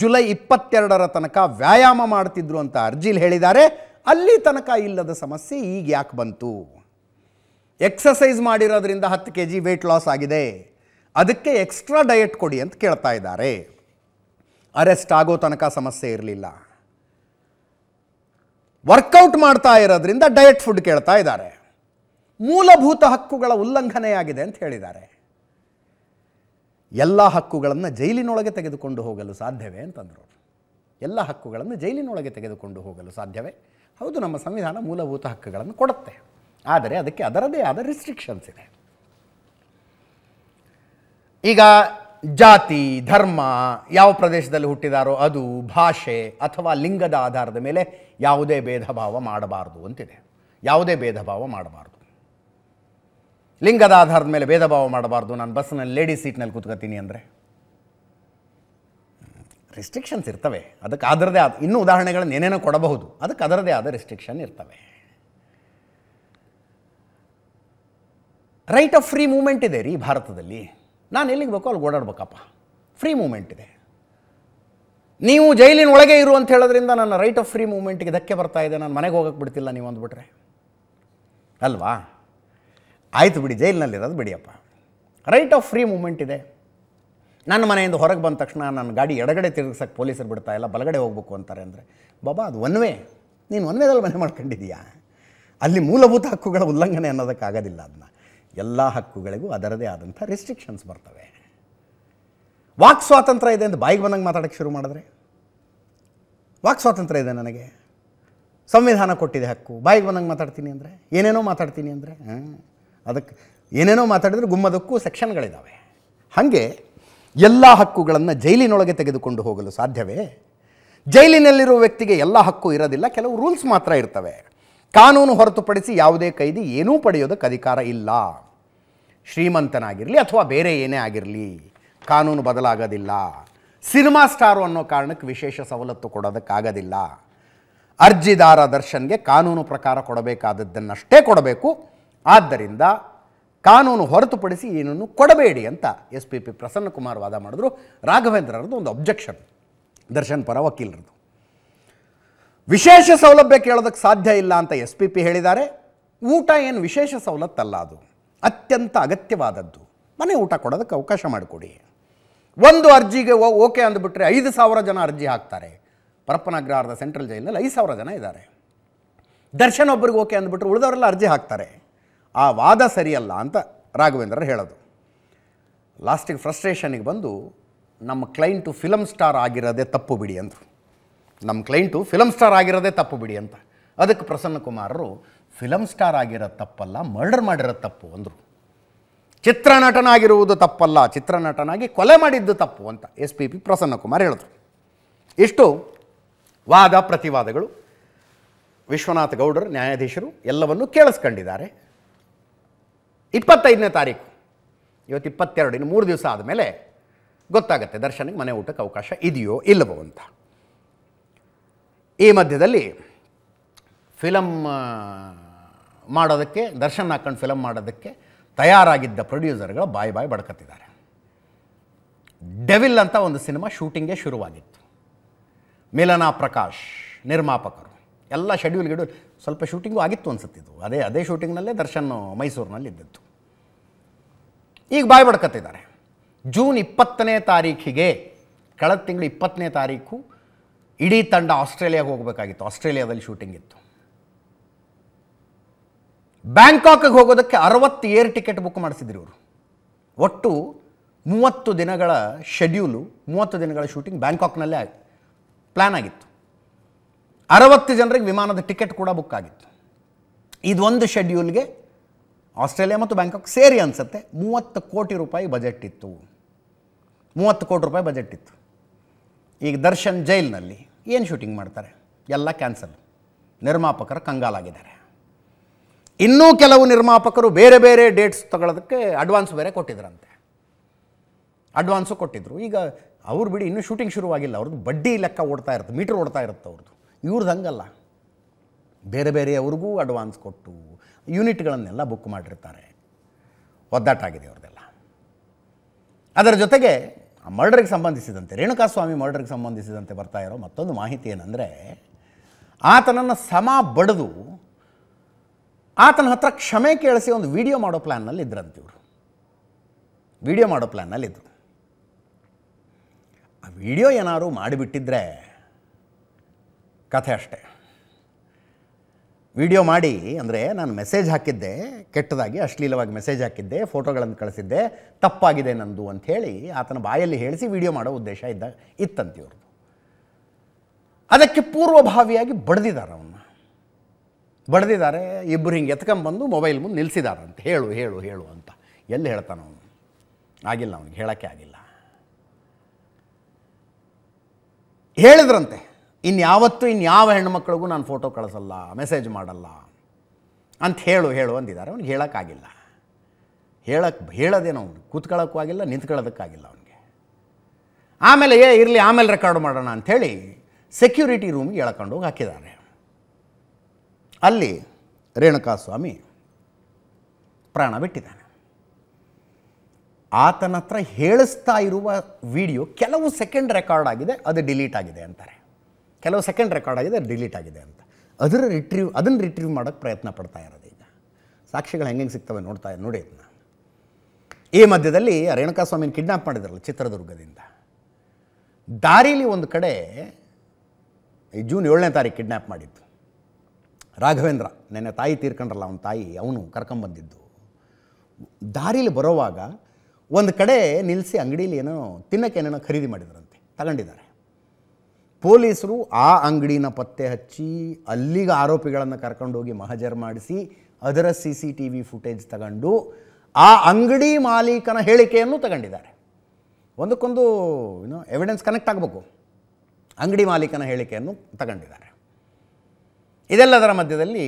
ಜುಲೈ ಇಪ್ಪತ್ತೆರಡರ ತನಕ ವ್ಯಾಯಾಮ ಮಾಡ್ತಿದ್ರು ಅಂತ ಅರ್ಜಿಲಿ ಹೇಳಿದ್ದಾರೆ ಅಲ್ಲಿ ತನಕ ಇಲ್ಲದ ಸಮಸ್ಯೆ ಈಗ ಯಾಕೆ ಬಂತು ಎಕ್ಸಸೈಸ್ ಮಾಡಿರೋದ್ರಿಂದ ಹತ್ತು ಕೆ ಜಿ ವೆಯ್ಟ್ ಲಾಸ್ ಆಗಿದೆ ಅದಕ್ಕೆ ಎಕ್ಸ್ಟ್ರಾ ಡಯಟ್ ಕೊಡಿ ಅಂತ ಕೇಳ್ತಾ ಇದ್ದಾರೆ ಅರೆಸ್ಟ್ ಆಗೋ ತನಕ ಸಮಸ್ಯೆ ಇರಲಿಲ್ಲ ವರ್ಕೌಟ್ ಮಾಡ್ತಾ ಇರೋದ್ರಿಂದ ಡಯಟ್ ಫುಡ್ ಕೇಳ್ತಾ ಇದ್ದಾರೆ ಮೂಲಭೂತ ಹಕ್ಕುಗಳ ಉಲ್ಲಂಘನೆಯಾಗಿದೆ ಅಂತ ಹೇಳಿದ್ದಾರೆ ಎಲ್ಲ ಹಕ್ಕುಗಳನ್ನು ಜೈಲಿನೊಳಗೆ ತೆಗೆದುಕೊಂಡು ಹೋಗಲು ಸಾಧ್ಯವೇ ಅಂತಂದರು ಎಲ್ಲ ಹಕ್ಕುಗಳನ್ನು ಜೈಲಿನೊಳಗೆ ತೆಗೆದುಕೊಂಡು ಹೋಗಲು ಸಾಧ್ಯವೇ ಹೌದು ನಮ್ಮ ಸಂವಿಧಾನ ಮೂಲಭೂತ ಹಕ್ಕುಗಳನ್ನು ಕೊಡುತ್ತೆ ಆದರೆ ಅದಕ್ಕೆ ಅದರದೇ ಆದ ರಿಸ್ಟ್ರಿಕ್ಷನ್ಸ್ ಇದೆ ಈಗ ಜಾತಿ ಧರ್ಮ ಯಾವ ಪ್ರದೇಶದಲ್ಲಿ ಹುಟ್ಟಿದಾರೋ ಅದು ಭಾಷೆ ಅಥವಾ ಲಿಂಗದ ಆಧಾರದ ಮೇಲೆ ಯಾವುದೇ ಭೇದ ಭಾವ ಮಾಡಬಾರ್ದು ಅಂತಿದೆ ಯಾವುದೇ ಭೇದ ಭಾವ ಮಾಡಬಾರ್ದು ಲಿಂಗದ ಆಧಾರದ ಮೇಲೆ ಭೇದ ಭಾವ ಮಾಡಬಾರ್ದು ನಾನು ಬಸ್ನಲ್ಲಿ ಲೇಡೀಸ್ ಸೀಟ್ನಲ್ಲಿ ಕೂತ್ಕೋತೀನಿ ಅಂದರೆ ರಿಸ್ಟ್ರಿಕ್ಷನ್ಸ್ ಇರ್ತವೆ ಅದಕ್ಕೆ ಅದರದೇ ಆದ ಇನ್ನೂ ಉದಾಹರಣೆಗಳನ್ನು ಏನೇನೋ ಕೊಡಬಹುದು ಅದಕ್ಕೆ ಅದರದೇ ಆದ ರಿಸ್ಟ್ರಿಕ್ಷನ್ ಇರ್ತವೆ ರೈಟ್ ಆಫ್ ಫ್ರೀ ಮೂಮೆಂಟ್ ಇದೆ ರೀ ಭಾರತದಲ್ಲಿ ನಾನು ಎಲ್ಲಿಗೆ ಬೇಕೋ ಅಲ್ಲಿ ಓಡಾಡ್ಬೇಕಪ್ಪ ಫ್ರೀ ಮೂಮೆಂಟ್ ಇದೆ ನೀವು ಜೈಲಿನ ಒಳಗೆ ಇರು ಅಂತ ಹೇಳೋದ್ರಿಂದ ನನ್ನ ರೈಟ್ ಆಫ್ ಫ್ರೀ ಮೂಮೆಂಟ್ಗೆ ಧಕ್ಕೆ ಬರ್ತಾ ಇದೆ ನಾನು ಮನೆಗೆ ಹೋಗಕ್ಕೆ ಬಿಡ್ತಿಲ್ಲ ನೀವು ಅಂದ್ಬಿಟ್ರೆ ಅಲ್ವಾ ಆಯಿತು ಬಿಡಿ ಜೈಲಿನಲ್ಲಿರೋದು ಬಿಡಿಯಪ್ಪ ರೈಟ್ ಆಫ್ ಫ್ರೀ ಮೂಮೆಂಟ್ ಇದೆ ನನ್ನ ಮನೆಯಿಂದ ಹೊರಗೆ ಬಂದ ತಕ್ಷಣ ನನ್ನ ಗಾಡಿ ಎಡಗಡೆ ತಿರುಗಿಸೋಕ್ಕೆ ಪೊಲೀಸರು ಬಿಡ್ತಾ ಇಲ್ಲ ಬಲಗಡೆ ಹೋಗ್ಬೇಕು ಅಂತಾರೆ ಅಂದರೆ ಬಾಬಾ ಅದು ಒನ್ವೇ ನೀನು ಒನ್ವೇದಲ್ಲಿ ಮನೆ ಮಾಡ್ಕೊಂಡಿದೀಯಾ ಅಲ್ಲಿ ಮೂಲಭೂತ ಹಕ್ಕುಗಳ ಉಲ್ಲಂಘನೆ ಅನ್ನೋದಕ್ಕಾಗೋದಿಲ್ಲ ಅದನ್ನ ಎಲ್ಲ ಹಕ್ಕುಗಳಿಗೂ ಅದರದೇ ಆದಂಥ ರೆಸ್ಟ್ರಿಕ್ಷನ್ಸ್ ಬರ್ತವೆ ವಾಕ್ ಸ್ವಾತಂತ್ರ್ಯ ಇದೆ ಅಂತ ಬಾಯಿಗೆ ಬಂದಂಗೆ ಮಾತಾಡೋಕ್ಕೆ ಶುರು ಮಾಡಿದ್ರೆ ವಾಕ್ ಸ್ವಾತಂತ್ರ್ಯ ಇದೆ ನನಗೆ ಸಂವಿಧಾನ ಕೊಟ್ಟಿದೆ ಹಕ್ಕು ಬಾಯಿಗೆ ಬಂದಂಗೆ ಮಾತಾಡ್ತೀನಿ ಅಂದರೆ ಏನೇನೋ ಮಾತಾಡ್ತೀನಿ ಅಂದರೆ ಅದಕ್ಕೆ ಏನೇನೋ ಮಾತಾಡಿದ್ರೆ ಗುಮ್ಮದಕ್ಕೂ ಸೆಕ್ಷನ್ಗಳಿದ್ದಾವೆ ಹಾಗೆ ಎಲ್ಲ ಹಕ್ಕುಗಳನ್ನು ಜೈಲಿನೊಳಗೆ ತೆಗೆದುಕೊಂಡು ಹೋಗಲು ಸಾಧ್ಯವೇ ಜೈಲಿನಲ್ಲಿರುವ ವ್ಯಕ್ತಿಗೆ ಎಲ್ಲ ಹಕ್ಕು ಇರೋದಿಲ್ಲ ಕೆಲವು ರೂಲ್ಸ್ ಮಾತ್ರ ಇರ್ತವೆ ಕಾನೂನು ಹೊರತುಪಡಿಸಿ ಯಾವುದೇ ಕೈದಿ ಏನೂ ಪಡೆಯೋದಕ್ಕೆ ಅಧಿಕಾರ ಇಲ್ಲ ಶ್ರೀಮಂತನಾಗಿರಲಿ ಅಥವಾ ಬೇರೆ ಏನೇ ಆಗಿರಲಿ ಕಾನೂನು ಬದಲಾಗೋದಿಲ್ಲ ಸಿನಿಮಾ ಸ್ಟಾರು ಅನ್ನೋ ಕಾರಣಕ್ಕೆ ವಿಶೇಷ ಸವಲತ್ತು ಕೊಡೋದಕ್ಕಾಗೋದಿಲ್ಲ ಅರ್ಜಿದಾರ ದರ್ಶನ್ಗೆ ಕಾನೂನು ಪ್ರಕಾರ ಕೊಡಬೇಕಾದದ್ದನ್ನಷ್ಟೇ ಕೊಡಬೇಕು ಆದ್ದರಿಂದ ಕಾನೂನು ಹೊರತುಪಡಿಸಿ ಏನನ್ನು ಕೊಡಬೇಡಿ ಅಂತ ಎಸ್ ಪಿ ಪಿ ಪ್ರಸನ್ನಕುಮಾರ್ ವಾದ ಮಾಡಿದ್ರು ರಾಘವೇಂದ್ರರದ್ದು ಒಂದು ಅಬ್ಜೆಕ್ಷನ್ ದರ್ಶನ್ ಪರ ವಕೀಲರದು ವಿಶೇಷ ಸೌಲಭ್ಯ ಕೇಳೋದಕ್ಕೆ ಸಾಧ್ಯ ಇಲ್ಲ ಅಂತ ಎಸ್ ಪಿ ಪಿ ಹೇಳಿದ್ದಾರೆ ಊಟ ಏನು ವಿಶೇಷ ಸವಲತ್ತಲ್ಲ ಅದು ಅತ್ಯಂತ ಅಗತ್ಯವಾದದ್ದು ಮನೆ ಊಟ ಕೊಡೋದಕ್ಕೆ ಅವಕಾಶ ಮಾಡಿಕೊಡಿ ಒಂದು ಅರ್ಜಿಗೆ ಓಕೆ ಅಂದ್ಬಿಟ್ರೆ ಐದು ಸಾವಿರ ಜನ ಅರ್ಜಿ ಹಾಕ್ತಾರೆ ಪರಪ್ಪನಗ್ರಹಾರದ ಸೆಂಟ್ರಲ್ ಜೈಲಿನಲ್ಲಿ ಐದು ಸಾವಿರ ಜನ ಇದ್ದಾರೆ ದರ್ಶನ್ ಒಬ್ಬರಿಗೆ ಓಕೆ ಅಂದ್ಬಿಟ್ರೆ ಉಳಿದವರೆಲ್ಲ ಅರ್ಜಿ ಹಾಕ್ತಾರೆ ಆ ವಾದ ಸರಿಯಲ್ಲ ಅಂತ ರಾಘವೇಂದ್ರ ಹೇಳೋದು ಲಾಸ್ಟಿಗೆ ಫ್ರಸ್ಟ್ರೇಷನಿಗೆ ಬಂದು ನಮ್ಮ ಕ್ಲೈಂಟು ಫಿಲಮ್ ಸ್ಟಾರ್ ಆಗಿರೋದೇ ತಪ್ಪು ಬಿಡಿ ಅಂದರು ನಮ್ಮ ಕ್ಲೈಂಟು ಫಿಲಮ್ ಸ್ಟಾರ್ ಆಗಿರೋದೇ ತಪ್ಪು ಬಿಡಿ ಅಂತ ಅದಕ್ಕೆ ಪ್ರಸನ್ನ ಕುಮಾರರು ಫಿಲಮ್ ಸ್ಟಾರ್ ಆಗಿರೋ ತಪ್ಪಲ್ಲ ಮರ್ಡರ್ ಮಾಡಿರೋ ತಪ್ಪು ಅಂದರು ಚಿತ್ರನಟನಾಗಿರುವುದು ತಪ್ಪಲ್ಲ ಚಿತ್ರನಟನಾಗಿ ಕೊಲೆ ಮಾಡಿದ್ದು ತಪ್ಪು ಅಂತ ಎಸ್ ಪಿ ಪಿ ಪ್ರಸನ್ನಕುಮಾರ್ ಹೇಳಿದ್ರು ಇಷ್ಟು ವಾದ ಪ್ರತಿವಾದಗಳು ವಿಶ್ವನಾಥ ಗೌಡರು ನ್ಯಾಯಾಧೀಶರು ಎಲ್ಲವನ್ನು ಕೇಳಿಸ್ಕೊಂಡಿದ್ದಾರೆ ಇಪ್ಪತ್ತೈದನೇ ತಾರೀಕು ಇವತ್ತು ಇಪ್ಪತ್ತೆರಡು ಇನ್ನು ಮೂರು ದಿವಸ ಆದಮೇಲೆ ಗೊತ್ತಾಗುತ್ತೆ ದರ್ಶನಿಗೆ ಮನೆ ಊಟಕ್ಕೆ ಅವಕಾಶ ಇದೆಯೋ ಇಲ್ಲವೋ ಅಂತ ಈ ಮಧ್ಯದಲ್ಲಿ ಫಿಲಮ್ ಮಾಡೋದಕ್ಕೆ ದರ್ಶನ್ ಹಾಕ್ಕೊಂಡು ಫಿಲಮ್ ಮಾಡೋದಕ್ಕೆ ತಯಾರಾಗಿದ್ದ ಪ್ರೊಡ್ಯೂಸರ್ಗಳು ಬಾಯಿ ಬಾಯಿ ಬಡ್ಕತ್ತಿದ್ದಾರೆ ಡೆವಿಲ್ ಅಂತ ಒಂದು ಸಿನಿಮಾ ಶೂಟಿಂಗೇ ಶುರುವಾಗಿತ್ತು ಮಿಲನಾ ಪ್ರಕಾಶ್ ನಿರ್ಮಾಪಕರು ಎಲ್ಲ ಶೆಡ್ಯೂಲ್ ಗಿಡ್ಯೂಲ್ ಸ್ವಲ್ಪ ಶೂಟಿಂಗು ಆಗಿತ್ತು ಅನಿಸುತ್ತಿದ್ದು ಅದೇ ಅದೇ ಶೂಟಿಂಗ್ನಲ್ಲೇ ದರ್ಶನ್ ಮೈಸೂರಿನಲ್ಲಿ ಇದ್ದದ್ದು ಈಗ ಬಾಯಿ ಬಡ್ಕತ್ತಿದ್ದಾರೆ ಜೂನ್ ಇಪ್ಪತ್ತನೇ ತಾರೀಖಿಗೆ ಕಳೆದ ತಿಂಗಳು ಇಪ್ಪತ್ತನೇ ತಾರೀಕು ಇಡೀ ತಂಡ ಆಸ್ಟ್ರೇಲಿಯಾಗೆ ಹೋಗಬೇಕಾಗಿತ್ತು ಆಸ್ಟ್ರೇಲಿಯಾದಲ್ಲಿ ಶೂಟಿಂಗ್ ಇತ್ತು ಬ್ಯಾಂಕಾಕ್ಗೆ ಹೋಗೋದಕ್ಕೆ ಅರವತ್ತು ಏರ್ ಟಿಕೆಟ್ ಬುಕ್ ಮಾಡಿಸಿದ್ರು ಇವರು ಒಟ್ಟು ಮೂವತ್ತು ದಿನಗಳ ಶೆಡ್ಯೂಲು ಮೂವತ್ತು ದಿನಗಳ ಶೂಟಿಂಗ್ ಬ್ಯಾಂಕಾಕ್ನಲ್ಲೇ ಆಗಿ ಪ್ಲ್ಯಾನ್ ಆಗಿತ್ತು ಅರವತ್ತು ಜನರಿಗೆ ವಿಮಾನದ ಟಿಕೆಟ್ ಕೂಡ ಬುಕ್ ಆಗಿತ್ತು ಇದೊಂದು ಶೆಡ್ಯೂಲ್ಗೆ ಆಸ್ಟ್ರೇಲಿಯಾ ಮತ್ತು ಬ್ಯಾಂಕಾಕ್ ಸೇರಿ ಅನಿಸುತ್ತೆ ಮೂವತ್ತು ಕೋಟಿ ರೂಪಾಯಿ ಬಜೆಟ್ ಇತ್ತು ಮೂವತ್ತು ಕೋಟಿ ರೂಪಾಯಿ ಬಜೆಟ್ ಇತ್ತು ಈಗ ದರ್ಶನ್ ಜೈಲಿನಲ್ಲಿ ಏನು ಶೂಟಿಂಗ್ ಮಾಡ್ತಾರೆ ಎಲ್ಲ ಕ್ಯಾನ್ಸಲ್ ನಿರ್ಮಾಪಕರು ಕಂಗಾಲಾಗಿದ್ದಾರೆ ಇನ್ನೂ ಕೆಲವು ನಿರ್ಮಾಪಕರು ಬೇರೆ ಬೇರೆ ಡೇಟ್ಸ್ ತಗೊಳ್ಳೋದಕ್ಕೆ ಅಡ್ವಾನ್ಸ್ ಬೇರೆ ಕೊಟ್ಟಿದ್ರಂತೆ ಅಡ್ವಾನ್ಸು ಕೊಟ್ಟಿದ್ದರು ಈಗ ಅವ್ರು ಬಿಡಿ ಇನ್ನೂ ಶೂಟಿಂಗ್ ಶುರುವಾಗಿಲ್ಲ ಅವ್ರದ್ದು ಬಡ್ಡಿ ಲೆಕ್ಕ ಓಡ್ತಾ ಇರುತ್ತೆ ಮೀಟ್ರ್ ಓಡ್ತಾ ಇರುತ್ತೆ ಅವ್ರದ್ದು ಇವ್ರದ್ದು ಹಂಗಲ್ಲ ಬೇರೆ ಬೇರೆಯವ್ರಿಗೂ ಅಡ್ವಾನ್ಸ್ ಕೊಟ್ಟು ಯೂನಿಟ್ಗಳನ್ನೆಲ್ಲ ಬುಕ್ ಮಾಡಿರ್ತಾರೆ ಒದ್ದಾಟಾಗಿದೆ ಅವ್ರದ್ದೆಲ್ಲ ಅದರ ಜೊತೆಗೆ ಆ ಮರ್ಡರ್ಗೆ ಸಂಬಂಧಿಸಿದಂತೆ ರೇಣುಕಾಸ್ವಾಮಿ ಮರ್ಡರ್ಗೆ ಸಂಬಂಧಿಸಿದಂತೆ ಬರ್ತಾ ಇರೋ ಮತ್ತೊಂದು ಮಾಹಿತಿ ಏನಂದರೆ ಆತನನ್ನು ಸಮ ಬಡಿದು ಆತನ ಹತ್ರ ಕ್ಷಮೆ ಕೇಳಿಸಿ ಒಂದು ವಿಡಿಯೋ ಮಾಡೋ ಪ್ಲ್ಯಾನ್ನಲ್ಲಿ ಇವರು ವಿಡಿಯೋ ಮಾಡೋ ಪ್ಲ್ಯಾನ್ನಲ್ಲಿದ್ದರು ಆ ವಿಡಿಯೋ ಏನಾದರೂ ಮಾಡಿಬಿಟ್ಟಿದ್ರೆ ಕಥೆ ಅಷ್ಟೇ ವಿಡಿಯೋ ಮಾಡಿ ಅಂದರೆ ನಾನು ಮೆಸೇಜ್ ಹಾಕಿದ್ದೆ ಕೆಟ್ಟದಾಗಿ ಅಶ್ಲೀಲವಾಗಿ ಮೆಸೇಜ್ ಹಾಕಿದ್ದೆ ಫೋಟೋಗಳನ್ನು ಕಳಿಸಿದ್ದೆ ತಪ್ಪಾಗಿದೆ ನಂದು ಅಂಥೇಳಿ ಆತನ ಬಾಯಲ್ಲಿ ಹೇಳಿಸಿ ವಿಡಿಯೋ ಮಾಡೋ ಉದ್ದೇಶ ಇದ್ದ ಇತ್ತಂತಿವ್ರದ್ದು ಅದಕ್ಕೆ ಪೂರ್ವಭಾವಿಯಾಗಿ ಬಡ್ದಿದ್ದಾರೆ ಅವನ್ನ ಬಡ್ದಿದ್ದಾರೆ ಇಬ್ಬರು ಹಿಂಗೆ ಎತ್ಕೊಂಬಂದು ಮೊಬೈಲ್ ಮುಂದೆ ನಿಲ್ಲಿಸಿದಾರಂತೆ ಹೇಳು ಹೇಳು ಹೇಳು ಅಂತ ಎಲ್ಲಿ ಹೇಳ್ತಾನ ಅವನು ಆಗಿಲ್ಲ ಅವನಿಗೆ ಹೇಳೋಕ್ಕೆ ಆಗಿಲ್ಲ ಹೇಳಿದ್ರಂತೆ ಇನ್ಯಾವತ್ತೂ ಇನ್ಯಾವ ಹೆಣ್ಮಕ್ಳಿಗೂ ನಾನು ಫೋಟೋ ಕಳಿಸಲ್ಲ ಮೆಸೇಜ್ ಮಾಡಲ್ಲ ಅಂತ ಹೇಳು ಹೇಳು ಅಂದಿದ್ದಾರೆ ಅವ್ನಿಗೆ ಹೇಳೋಕ್ಕಾಗಿಲ್ಲ ಹೇಳಕ್ಕೆ ಹೇಳೋದೇನು ಅವ್ನು ಕೂತ್ಕೊಳ್ಳೋಕ್ಕೂ ಆಗಿಲ್ಲ ನಿಂತ್ಕೊಳ್ಳೋದಕ್ಕಾಗಿಲ್ಲ ಅವನಿಗೆ ಆಮೇಲೆ ಏ ಇರಲಿ ಆಮೇಲೆ ರೆಕಾರ್ಡ್ ಮಾಡೋಣ ಅಂಥೇಳಿ ಸೆಕ್ಯೂರಿಟಿ ರೂಮ್ಗೆ ಹೋಗಿ ಹಾಕಿದ್ದಾರೆ ಅಲ್ಲಿ ರೇಣುಕಾಸ್ವಾಮಿ ಪ್ರಾಣ ಬಿಟ್ಟಿದ್ದಾನೆ ಆತನ ಹತ್ರ ಹೇಳಿಸ್ತಾ ಇರುವ ವಿಡಿಯೋ ಕೆಲವು ಸೆಕೆಂಡ್ ರೆಕಾರ್ಡ್ ಆಗಿದೆ ಅದು ಡಿಲೀಟ್ ಆಗಿದೆ ಅಂತಾರೆ ಕೆಲವು ಸೆಕೆಂಡ್ ರೆಕಾರ್ಡ್ ಆಗಿದೆ ಅದು ಡಿಲೀಟ್ ಆಗಿದೆ ಅಂತ ಅದರ ರಿಟ್ರೀವ್ ಅದನ್ನು ರಿಟ್ರೀವ್ ಮಾಡೋಕ್ಕೆ ಪ್ರಯತ್ನ ಪಡ್ತಾ ಇರೋದು ಈಗ ಸಾಕ್ಷಿಗಳು ಹೆಂಗೆ ಸಿಗ್ತವೆ ನೋಡ್ತಾ ನೋಡಿ ಅದನ್ನ ಈ ಮಧ್ಯದಲ್ಲಿ ರೇಣುಕಾ ಸ್ವಾಮಿನ ಕಿಡ್ನಾಪ್ ಮಾಡಿದ್ರಲ್ಲ ಚಿತ್ರದುರ್ಗದಿಂದ ದಾರೀಲಿ ಒಂದು ಕಡೆ ಈ ಜೂನ್ ಏಳನೇ ತಾರೀಕು ಕಿಡ್ನ್ಯಾಪ್ ಮಾಡಿದ್ದು ರಾಘವೇಂದ್ರ ನೆನ್ನೆ ತಾಯಿ ತೀರ್ಕೊಂಡ್ರಲ್ಲ ಅವನ ತಾಯಿ ಅವನು ಕರ್ಕೊಂಬಂದಿದ್ದು ದಾರೀಲಿ ಬರೋವಾಗ ಒಂದು ಕಡೆ ನಿಲ್ಲಿಸಿ ಅಂಗಡೀಲಿ ಏನೋ ತಿನ್ನೋಕೆ ಏನೇನೋ ಖರೀದಿ ಮಾಡಿದ್ರಂತೆ ತಗೊಂಡಿದ್ದಾರೆ ಪೊಲೀಸರು ಆ ಅಂಗಡಿನ ಪತ್ತೆ ಹಚ್ಚಿ ಅಲ್ಲಿಗೆ ಆರೋಪಿಗಳನ್ನು ಕರ್ಕೊಂಡೋಗಿ ಮಹಜರ್ ಮಾಡಿಸಿ ಅದರ C C T V footage ತಗೊಂಡು ಆ ಅಂಗಡಿ ಮಾಲೀಕನ ಹೇಳಿಕೆಯನ್ನು ತಗೊಂಡಿದ್ದಾರೆ ಒಂದಕ್ಕೊಂದು ಏನೋ ಎವಿಡೆನ್ಸ್ ಕನೆಕ್ಟ್ ಆಗಬೇಕು ಅಂಗಡಿ ಮಾಲೀಕನ ಹೇಳಿಕೆಯನ್ನು ತಗೊಂಡಿದ್ದಾರೆ ಇದೆಲ್ಲದರ ಮಧ್ಯದಲ್ಲಿ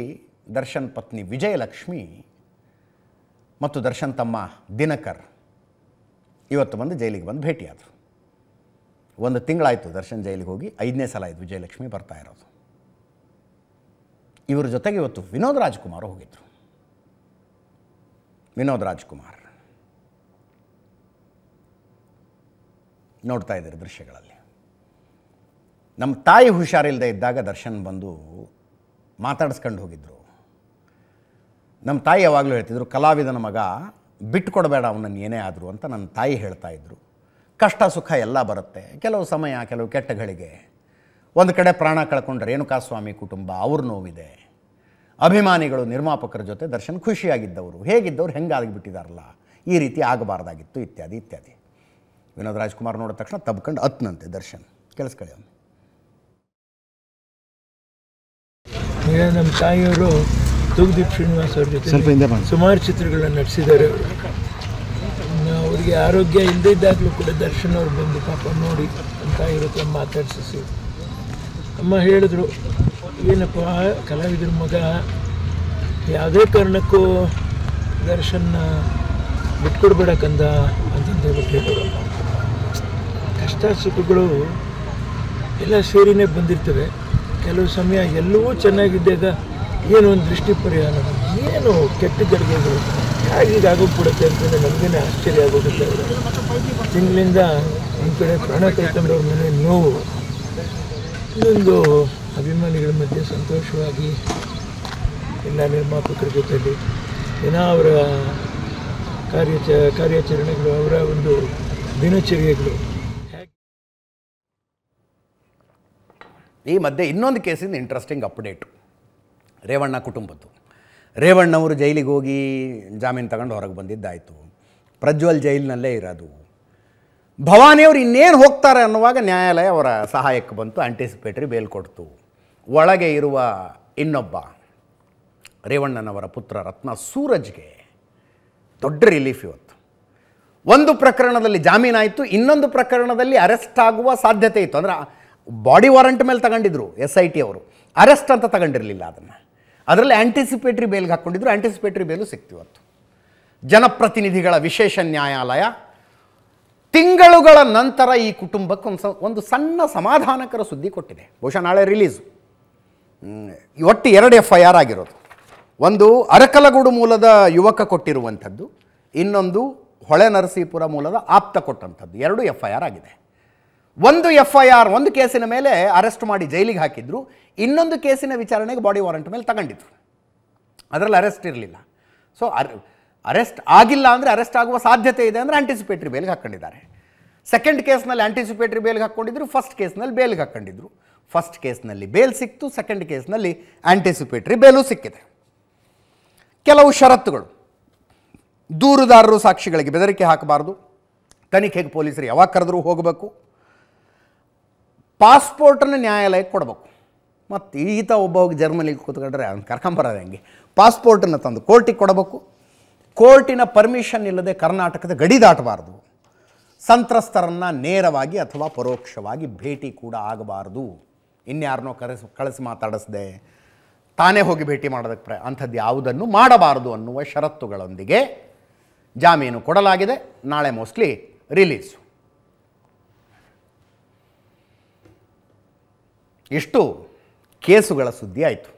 ದರ್ಶನ್ ಪತ್ನಿ ವಿಜಯಲಕ್ಷ್ಮಿ ಮತ್ತು ದರ್ಶನ್ ತಮ್ಮ ದಿನಕರ್ ಇವತ್ತು ಬಂದು ಜೈಲಿಗೆ ಬಂದು ಭೇಟಿಯಾದರು ಒಂದು ತಿಂಗಳಾಯಿತು ದರ್ಶನ್ ಜೈಲಿಗೆ ಹೋಗಿ ಐದನೇ ಸಲ ಆಯಿತು ವಿಜಯಲಕ್ಷ್ಮಿ ಬರ್ತಾ ಇರೋದು ಇವರ ಜೊತೆಗೆ ಇವತ್ತು ವಿನೋದ್ ರಾಜ್ಕುಮಾರ್ ಹೋಗಿದ್ರು ವಿನೋದ್ ರಾಜ್ಕುಮಾರ್ ನೋಡ್ತಾ ಇದ್ದಾರೆ ದೃಶ್ಯಗಳಲ್ಲಿ ನಮ್ಮ ತಾಯಿ ಹುಷಾರಿಲ್ಲದೆ ಇದ್ದಾಗ ದರ್ಶನ್ ಬಂದು ಮಾತಾಡಿಸ್ಕೊಂಡು ಹೋಗಿದ್ರು ನಮ್ಮ ತಾಯಿ ಯಾವಾಗಲೂ ಹೇಳ್ತಿದ್ರು ಕಲಾವಿದನ ಮಗ ಬಿಟ್ಟು ಕೊಡಬೇಡ ಅವನನ್ನು ಏನೇ ಆದರೂ ಅಂತ ನನ್ನ ತಾಯಿ ಹೇಳ್ತಾ ಇದ್ರು ಕಷ್ಟ ಸುಖ ಎಲ್ಲ ಬರುತ್ತೆ ಕೆಲವು ಸಮಯ ಕೆಲವು ಕೆಟ್ಟಗಳಿಗೆ ಒಂದು ಕಡೆ ಪ್ರಾಣ ಕಳ್ಕೊಂಡ ರೇಣುಕಾಸ್ವಾಮಿ ಕುಟುಂಬ ಅವ್ರ ನೋವಿದೆ ಅಭಿಮಾನಿಗಳು ನಿರ್ಮಾಪಕರ ಜೊತೆ ದರ್ಶನ್ ಖುಷಿಯಾಗಿದ್ದವರು ಹೇಗಿದ್ದವ್ರು ಆಗಿಬಿಟ್ಟಿದಾರಲ್ಲ ಈ ರೀತಿ ಆಗಬಾರ್ದಾಗಿತ್ತು ಇತ್ಯಾದಿ ಇತ್ಯಾದಿ ವಿನೋದ್ ರಾಜ್ಕುಮಾರ್ ನೋಡಿದ ತಕ್ಷಣ ತಬ್ಕಂಡು ಹತ್ನಂತೆ ದರ್ಶನ್ ಅವನು ನಮ್ಮ ತಾಯಿಯವರು ತೂಗುದೀಪ್ ಶ್ರೀನಿವಾಸ್ ಅವ್ರ ಜೊತೆ ಸುಮಾರು ಚಿತ್ರಗಳನ್ನು ನಟಿಸಿದ್ದಾರೆ ಅವರಿಗೆ ಆರೋಗ್ಯ ಇಲ್ಲದಿದ್ದಾಗಲೂ ಕೂಡ ದರ್ಶನ್ ಅವ್ರು ಬಂದು ಪಾಪ ನೋಡಿ ಅಂತ ಇರುತ್ತೆ ಮಾತಾಡಿಸಿ ಅಮ್ಮ ಹೇಳಿದ್ರು ಏನಪ್ಪ ಕಲಾವಿದರ ಮಗ ಯಾವುದೇ ಕಾರಣಕ್ಕೂ ದರ್ಶನ ಬಿಟ್ಕೊಡ್ಬೇಡಕ್ಕಂದ ಅಂತಂದೇಳಿ ಹೇಳಿದ್ರು ಕಷ್ಟ ಸುಖಗಳು ಎಲ್ಲ ಸೇರಿನೇ ಬಂದಿರ್ತವೆ ಕೆಲವು ಸಮಯ ಎಲ್ಲವೂ ಚೆನ್ನಾಗಿದ್ದಾಗ ಏನೋ ಒಂದು ದೃಷ್ಟಿ ಪರಿಹಾರ ಏನು ಕೆಟ್ಟ ಗಡಿಗೆಗಳು ಬಿಡುತ್ತೆ ಅಂತಂದರೆ ನಮಗೇನೆ ಆಶ್ಚರ್ಯ ಆಗೋಗುತ್ತೆ ತಿಂಗಳಿಂದ ಒಂದು ಕಡೆ ಪ್ರಾಣ ಕೈತಂಬ್ರವ್ರ ಮೇಲೆ ನೋವು ಇನ್ನೊಂದು ಅಭಿಮಾನಿಗಳ ಮಧ್ಯೆ ಸಂತೋಷವಾಗಿ ಎಲ್ಲ ನಿರ್ಮಾಪಕರ ಜೊತೆಯಲ್ಲಿ ದಿನ ಅವರ ಕಾರ್ಯಚ ಕಾರ್ಯಾಚರಣೆಗಳು ಅವರ ಒಂದು ದಿನಚರ್ಯೆಗಳು ಈ ಮಧ್ಯೆ ಇನ್ನೊಂದು ಕೇಸಿಂದ ಇಂಟ್ರೆಸ್ಟಿಂಗ್ ಅಪ್ಡೇಟು ರೇವಣ್ಣ ಕುಟುಂಬದ್ದು ರೇವಣ್ಣವರು ಜೈಲಿಗೆ ಹೋಗಿ ಜಾಮೀನು ತಗೊಂಡು ಹೊರಗೆ ಬಂದಿದ್ದಾಯಿತು ಪ್ರಜ್ವಲ್ ಜೈಲಿನಲ್ಲೇ ಇರೋದು ಭವಾನಿಯವರು ಇನ್ನೇನು ಹೋಗ್ತಾರೆ ಅನ್ನುವಾಗ ನ್ಯಾಯಾಲಯ ಅವರ ಸಹಾಯಕ್ಕೆ ಬಂತು ಆಂಟಿಸಿಪೇಟ್ರಿ ಬೇಲ್ ಕೊಡ್ತು ಒಳಗೆ ಇರುವ ಇನ್ನೊಬ್ಬ ರೇವಣ್ಣನವರ ಪುತ್ರ ರತ್ನ ಸೂರಜ್ಗೆ ದೊಡ್ಡ ರಿಲೀಫ್ ಇವತ್ತು ಒಂದು ಪ್ರಕರಣದಲ್ಲಿ ಜಾಮೀನಾಯಿತು ಇನ್ನೊಂದು ಪ್ರಕರಣದಲ್ಲಿ ಅರೆಸ್ಟ್ ಆಗುವ ಸಾಧ್ಯತೆ ಇತ್ತು ಅಂದರೆ ಬಾಡಿ ವಾರಂಟ್ ಮೇಲೆ ತಗೊಂಡಿದ್ರು ಎಸ್ ಐ ಟಿ ಅವರು ಅರೆಸ್ಟ್ ಅಂತ ತಗೊಂಡಿರಲಿಲ್ಲ ಅದನ್ನು ಅದರಲ್ಲಿ ಆ್ಯಂಟಿಸಿಪೇಟ್ರಿ ಬೇಲ್ಗೆ ಹಾಕ್ಕೊಂಡಿದ್ರು ಆಂಟಿಸಿಪೇಟ್ರಿ ಬೇಲು ಸಿಕ್ತಿವತ್ತು ಜನಪ್ರತಿನಿಧಿಗಳ ವಿಶೇಷ ನ್ಯಾಯಾಲಯ ತಿಂಗಳುಗಳ ನಂತರ ಈ ಕುಟುಂಬಕ್ಕೆ ಒಂದು ಒಂದು ಸಣ್ಣ ಸಮಾಧಾನಕರ ಸುದ್ದಿ ಕೊಟ್ಟಿದೆ ಬಹುಶಃ ನಾಳೆ ರಿಲೀಸು ಒಟ್ಟು ಎರಡು ಎಫ್ ಐ ಆರ್ ಆಗಿರೋದು ಒಂದು ಅರಕಲಗೂಡು ಮೂಲದ ಯುವಕ ಕೊಟ್ಟಿರುವಂಥದ್ದು ಇನ್ನೊಂದು ಹೊಳೆ ನರಸೀಪುರ ಮೂಲದ ಆಪ್ತ ಕೊಟ್ಟಂಥದ್ದು ಎರಡು ಎಫ್ ಐ ಆರ್ ಆಗಿದೆ ಒಂದು ಎಫ್ ಐ ಆರ್ ಒಂದು ಕೇಸಿನ ಮೇಲೆ ಅರೆಸ್ಟ್ ಮಾಡಿ ಜೈಲಿಗೆ ಹಾಕಿದ್ರು ಇನ್ನೊಂದು ಕೇಸಿನ ವಿಚಾರಣೆಗೆ ಬಾಡಿ ವಾರೆಂಟ್ ಮೇಲೆ ತಗೊಂಡಿದ್ರು ಅದರಲ್ಲಿ ಅರೆಸ್ಟ್ ಇರಲಿಲ್ಲ ಸೊ ಅರ್ ಅರೆಸ್ಟ್ ಆಗಿಲ್ಲ ಅಂದರೆ ಅರೆಸ್ಟ್ ಆಗುವ ಸಾಧ್ಯತೆ ಇದೆ ಅಂದರೆ ಆಂಟಿಸಿಪೇಟ್ರಿ ಬೇಲ್ಗೆ ಹಾಕೊಂಡಿದ್ದಾರೆ ಸೆಕೆಂಡ್ ಕೇಸ್ನಲ್ಲಿ ಆ್ಯಂಟಿಸಿಪೇಟ್ರಿ ಬೇಲ್ಗೆ ಹಾಕ್ಕೊಂಡಿದ್ರು ಫಸ್ಟ್ ಕೇಸ್ನಲ್ಲಿ ಬೇಲ್ಗೆ ಹಾಕ್ಕೊಂಡಿದ್ರು ಫಸ್ಟ್ ಕೇಸ್ನಲ್ಲಿ ಬೇಲ್ ಸಿಕ್ತು ಸೆಕೆಂಡ್ ಕೇಸ್ನಲ್ಲಿ ಆಂಟಿಸಿಪೇಟ್ರಿ ಬೇಲೂ ಸಿಕ್ಕಿದೆ ಕೆಲವು ಷರತ್ತುಗಳು ದೂರುದಾರರು ಸಾಕ್ಷಿಗಳಿಗೆ ಬೆದರಿಕೆ ಹಾಕಬಾರ್ದು ತನಿಖೆಗೆ ಪೊಲೀಸರು ಯಾವಾಗ ಕರೆದರೂ ಹೋಗಬೇಕು ಪಾಸ್ಪೋರ್ಟನ್ನು ನ್ಯಾಯಾಲಯಕ್ಕೆ ಕೊಡಬೇಕು ಮತ್ತು ಈತ ಒಬ್ಬ ಹೋಗಿ ಜರ್ಮನಿಗೆ ಕೂತ್ಕೊಂಡ್ರೆ ಅವ್ನು ಕರ್ಕೊಂಬರೋದು ಹೆಂಗೆ ಪಾಸ್ಪೋರ್ಟನ್ನು ತಂದು ಕೋರ್ಟಿಗೆ ಕೊಡಬೇಕು ಕೋರ್ಟಿನ ಪರ್ಮಿಷನ್ ಇಲ್ಲದೆ ಕರ್ನಾಟಕದ ಗಡಿ ದಾಟಬಾರ್ದು ಸಂತ್ರಸ್ತರನ್ನು ನೇರವಾಗಿ ಅಥವಾ ಪರೋಕ್ಷವಾಗಿ ಭೇಟಿ ಕೂಡ ಆಗಬಾರ್ದು ಇನ್ಯಾರನ್ನೋ ಕರೆಸಿ ಕಳಿಸಿ ಮಾತಾಡಿಸದೆ ತಾನೇ ಹೋಗಿ ಭೇಟಿ ಮಾಡೋದಕ್ಕೆ ಪ್ರ ಅಂಥದ್ದು ಯಾವುದನ್ನು ಮಾಡಬಾರದು ಅನ್ನುವ ಷರತ್ತುಗಳೊಂದಿಗೆ ಜಾಮೀನು ಕೊಡಲಾಗಿದೆ ನಾಳೆ ಮೋಸ್ಟ್ಲಿ ರಿಲೀಸು ಇಷ್ಟು ಕೇಸುಗಳ ಸುದ್ದಿ ಆಯಿತು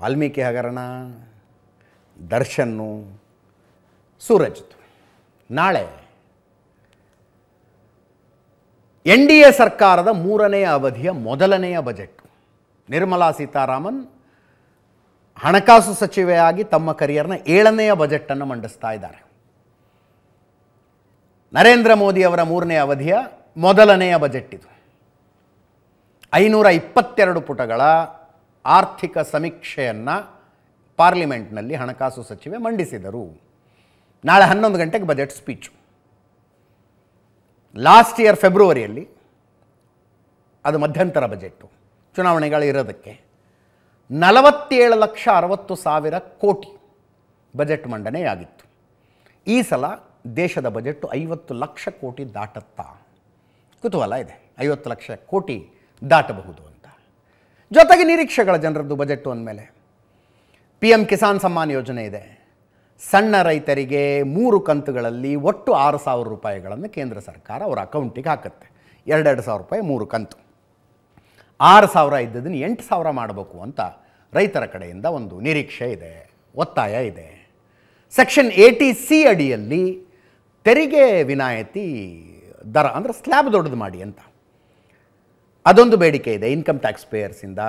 ವಾಲ್ಮೀಕಿ ಹಗರಣ ದರ್ಶನ್ನು ಸೂರಜ್ ನಾಳೆ ಎನ್ ಡಿ ಎ ಸರ್ಕಾರದ ಮೂರನೆಯ ಅವಧಿಯ ಮೊದಲನೆಯ ಬಜೆಟ್ ನಿರ್ಮಲಾ ಸೀತಾರಾಮನ್ ಹಣಕಾಸು ಸಚಿವೆಯಾಗಿ ತಮ್ಮ ಕರಿಯರ್ನ ಏಳನೆಯ ಬಜೆಟನ್ನು ಮಂಡಿಸ್ತಾ ಇದ್ದಾರೆ ನರೇಂದ್ರ ಮೋದಿಯವರ ಮೂರನೇ ಅವಧಿಯ ಮೊದಲನೆಯ ಬಜೆಟ್ ಇದು ಐನೂರ ಇಪ್ಪತ್ತೆರಡು ಪುಟಗಳ ಆರ್ಥಿಕ ಸಮೀಕ್ಷೆಯನ್ನು ಪಾರ್ಲಿಮೆಂಟ್ನಲ್ಲಿ ಹಣಕಾಸು ಸಚಿವೆ ಮಂಡಿಸಿದರು ನಾಳೆ ಹನ್ನೊಂದು ಗಂಟೆಗೆ ಬಜೆಟ್ ಸ್ಪೀಚು ಲಾಸ್ಟ್ ಇಯರ್ ಫೆಬ್ರವರಿಯಲ್ಲಿ ಅದು ಮಧ್ಯಂತರ ಬಜೆಟು ಇರೋದಕ್ಕೆ ನಲವತ್ತೇಳು ಲಕ್ಷ ಅರವತ್ತು ಸಾವಿರ ಕೋಟಿ ಬಜೆಟ್ ಮಂಡನೆಯಾಗಿತ್ತು ಈ ಸಲ ದೇಶದ ಬಜೆಟ್ಟು ಐವತ್ತು ಲಕ್ಷ ಕೋಟಿ ದಾಟತ್ತಾ ಕುತೂಹಲ ಇದೆ ಐವತ್ತು ಲಕ್ಷ ಕೋಟಿ ದಾಟಬಹುದು ಅಂತ ಜೊತೆಗೆ ನಿರೀಕ್ಷೆಗಳ ಜನರದ್ದು ಬಜೆಟ್ ಅಂದಮೇಲೆ ಪಿ ಎಮ್ ಕಿಸಾನ್ ಸಮ್ಮಾನ್ ಯೋಜನೆ ಇದೆ ಸಣ್ಣ ರೈತರಿಗೆ ಮೂರು ಕಂತುಗಳಲ್ಲಿ ಒಟ್ಟು ಆರು ಸಾವಿರ ರೂಪಾಯಿಗಳನ್ನು ಕೇಂದ್ರ ಸರ್ಕಾರ ಅವರ ಅಕೌಂಟಿಗೆ ಹಾಕುತ್ತೆ ಎರಡೆರಡು ಸಾವಿರ ರೂಪಾಯಿ ಮೂರು ಕಂತು ಆರು ಸಾವಿರ ಇದ್ದದನ್ನು ಎಂಟು ಸಾವಿರ ಮಾಡಬೇಕು ಅಂತ ರೈತರ ಕಡೆಯಿಂದ ಒಂದು ನಿರೀಕ್ಷೆ ಇದೆ ಒತ್ತಾಯ ಇದೆ ಸೆಕ್ಷನ್ ಏಯ್ಟಿ ಸಿ ಅಡಿಯಲ್ಲಿ ತೆರಿಗೆ ವಿನಾಯಿತಿ ದರ ಅಂದರೆ ಸ್ಲ್ಯಾಬ್ ದೊಡ್ಡದು ಮಾಡಿ ಅಂತ ಅದೊಂದು ಬೇಡಿಕೆ ಇದೆ ಇನ್ಕಮ್ ಟ್ಯಾಕ್ಸ್ ಪೇಯರ್ಸಿಂದ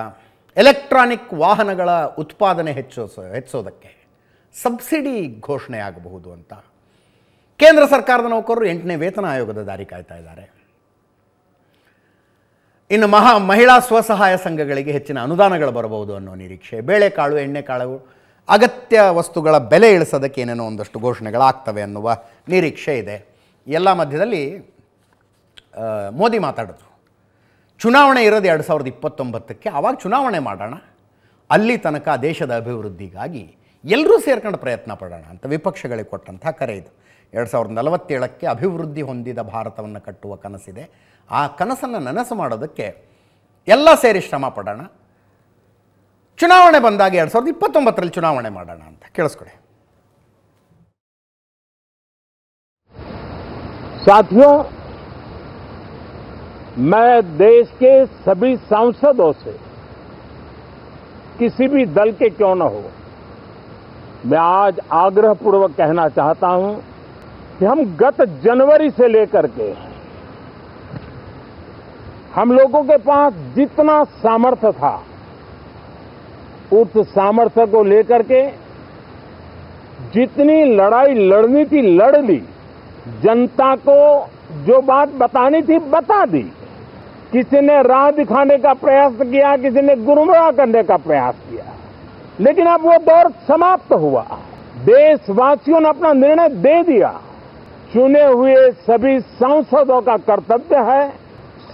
ಎಲೆಕ್ಟ್ರಾನಿಕ್ ವಾಹನಗಳ ಉತ್ಪಾದನೆ ಹೆಚ್ಚಿಸೋ ಹೆಚ್ಚೋದಕ್ಕೆ ಸಬ್ಸಿಡಿ ಘೋಷಣೆ ಆಗಬಹುದು ಅಂತ ಕೇಂದ್ರ ಸರ್ಕಾರದ ನೌಕರರು ಎಂಟನೇ ವೇತನ ಆಯೋಗದ ದಾರಿ ಕಾಯ್ತಾ ಇದ್ದಾರೆ ಇನ್ನು ಮಹಾ ಮಹಿಳಾ ಸ್ವಸಹಾಯ ಸಂಘಗಳಿಗೆ ಹೆಚ್ಚಿನ ಅನುದಾನಗಳು ಬರಬಹುದು ಅನ್ನೋ ನಿರೀಕ್ಷೆ ಬೇಳೆಕಾಳು ಎಣ್ಣೆಕಾಳು ಅಗತ್ಯ ವಸ್ತುಗಳ ಬೆಲೆ ಇಳಿಸೋದಕ್ಕೆ ಏನೇನೋ ಒಂದಷ್ಟು ಘೋಷಣೆಗಳಾಗ್ತವೆ ಅನ್ನುವ ನಿರೀಕ್ಷೆ ಇದೆ ಎಲ್ಲ ಮಧ್ಯದಲ್ಲಿ ಮೋದಿ ಮಾತಾಡಿದ್ರು ಚುನಾವಣೆ ಇರೋದು ಎರಡು ಸಾವಿರದ ಇಪ್ಪತ್ತೊಂಬತ್ತಕ್ಕೆ ಆವಾಗ ಚುನಾವಣೆ ಮಾಡೋಣ ಅಲ್ಲಿ ತನಕ ದೇಶದ ಅಭಿವೃದ್ಧಿಗಾಗಿ ಎಲ್ಲರೂ ಸೇರ್ಕೊಂಡು ಪ್ರಯತ್ನ ಪಡೋಣ ಅಂತ ವಿಪಕ್ಷಗಳಿಗೆ ಕೊಟ್ಟಂಥ ಕರೆ ಇದು ಎರಡು ಸಾವಿರದ ನಲವತ್ತೇಳಕ್ಕೆ ಅಭಿವೃದ್ಧಿ ಹೊಂದಿದ ಭಾರತವನ್ನು ಕಟ್ಟುವ ಕನಸಿದೆ ಆ ಕನಸನ್ನು ನನಸು ಮಾಡೋದಕ್ಕೆ ಎಲ್ಲ ಸೇರಿ ಶ್ರಮ ಪಡೋಣ ಚುನಾವಣೆ ಬಂದಾಗ ಎರಡು ಸಾವಿರದ ಇಪ್ಪತ್ತೊಂಬತ್ತರಲ್ಲಿ ಚುನಾವಣೆ ಮಾಡೋಣ ಅಂತ ಕೇಳಿಸ್ಕೊಡಿ ಸಾಥಿಯೋ मैं देश के सभी सांसदों से किसी भी दल के क्यों न हो मैं आज आग्रहपूर्वक कहना चाहता हूं कि हम गत जनवरी से लेकर के हम लोगों के पास जितना सामर्थ्य था उस सामर्थ्य को लेकर के जितनी लड़ाई लड़नी थी लड़ ली जनता को जो बात बतानी थी बता दी किसी ने राह दिखाने का प्रयास किया किसी ने गुमराह करने का प्रयास किया लेकिन अब वो दौर समाप्त हुआ देशवासियों ने अपना निर्णय दे दिया चुने हुए सभी सांसदों का कर्तव्य है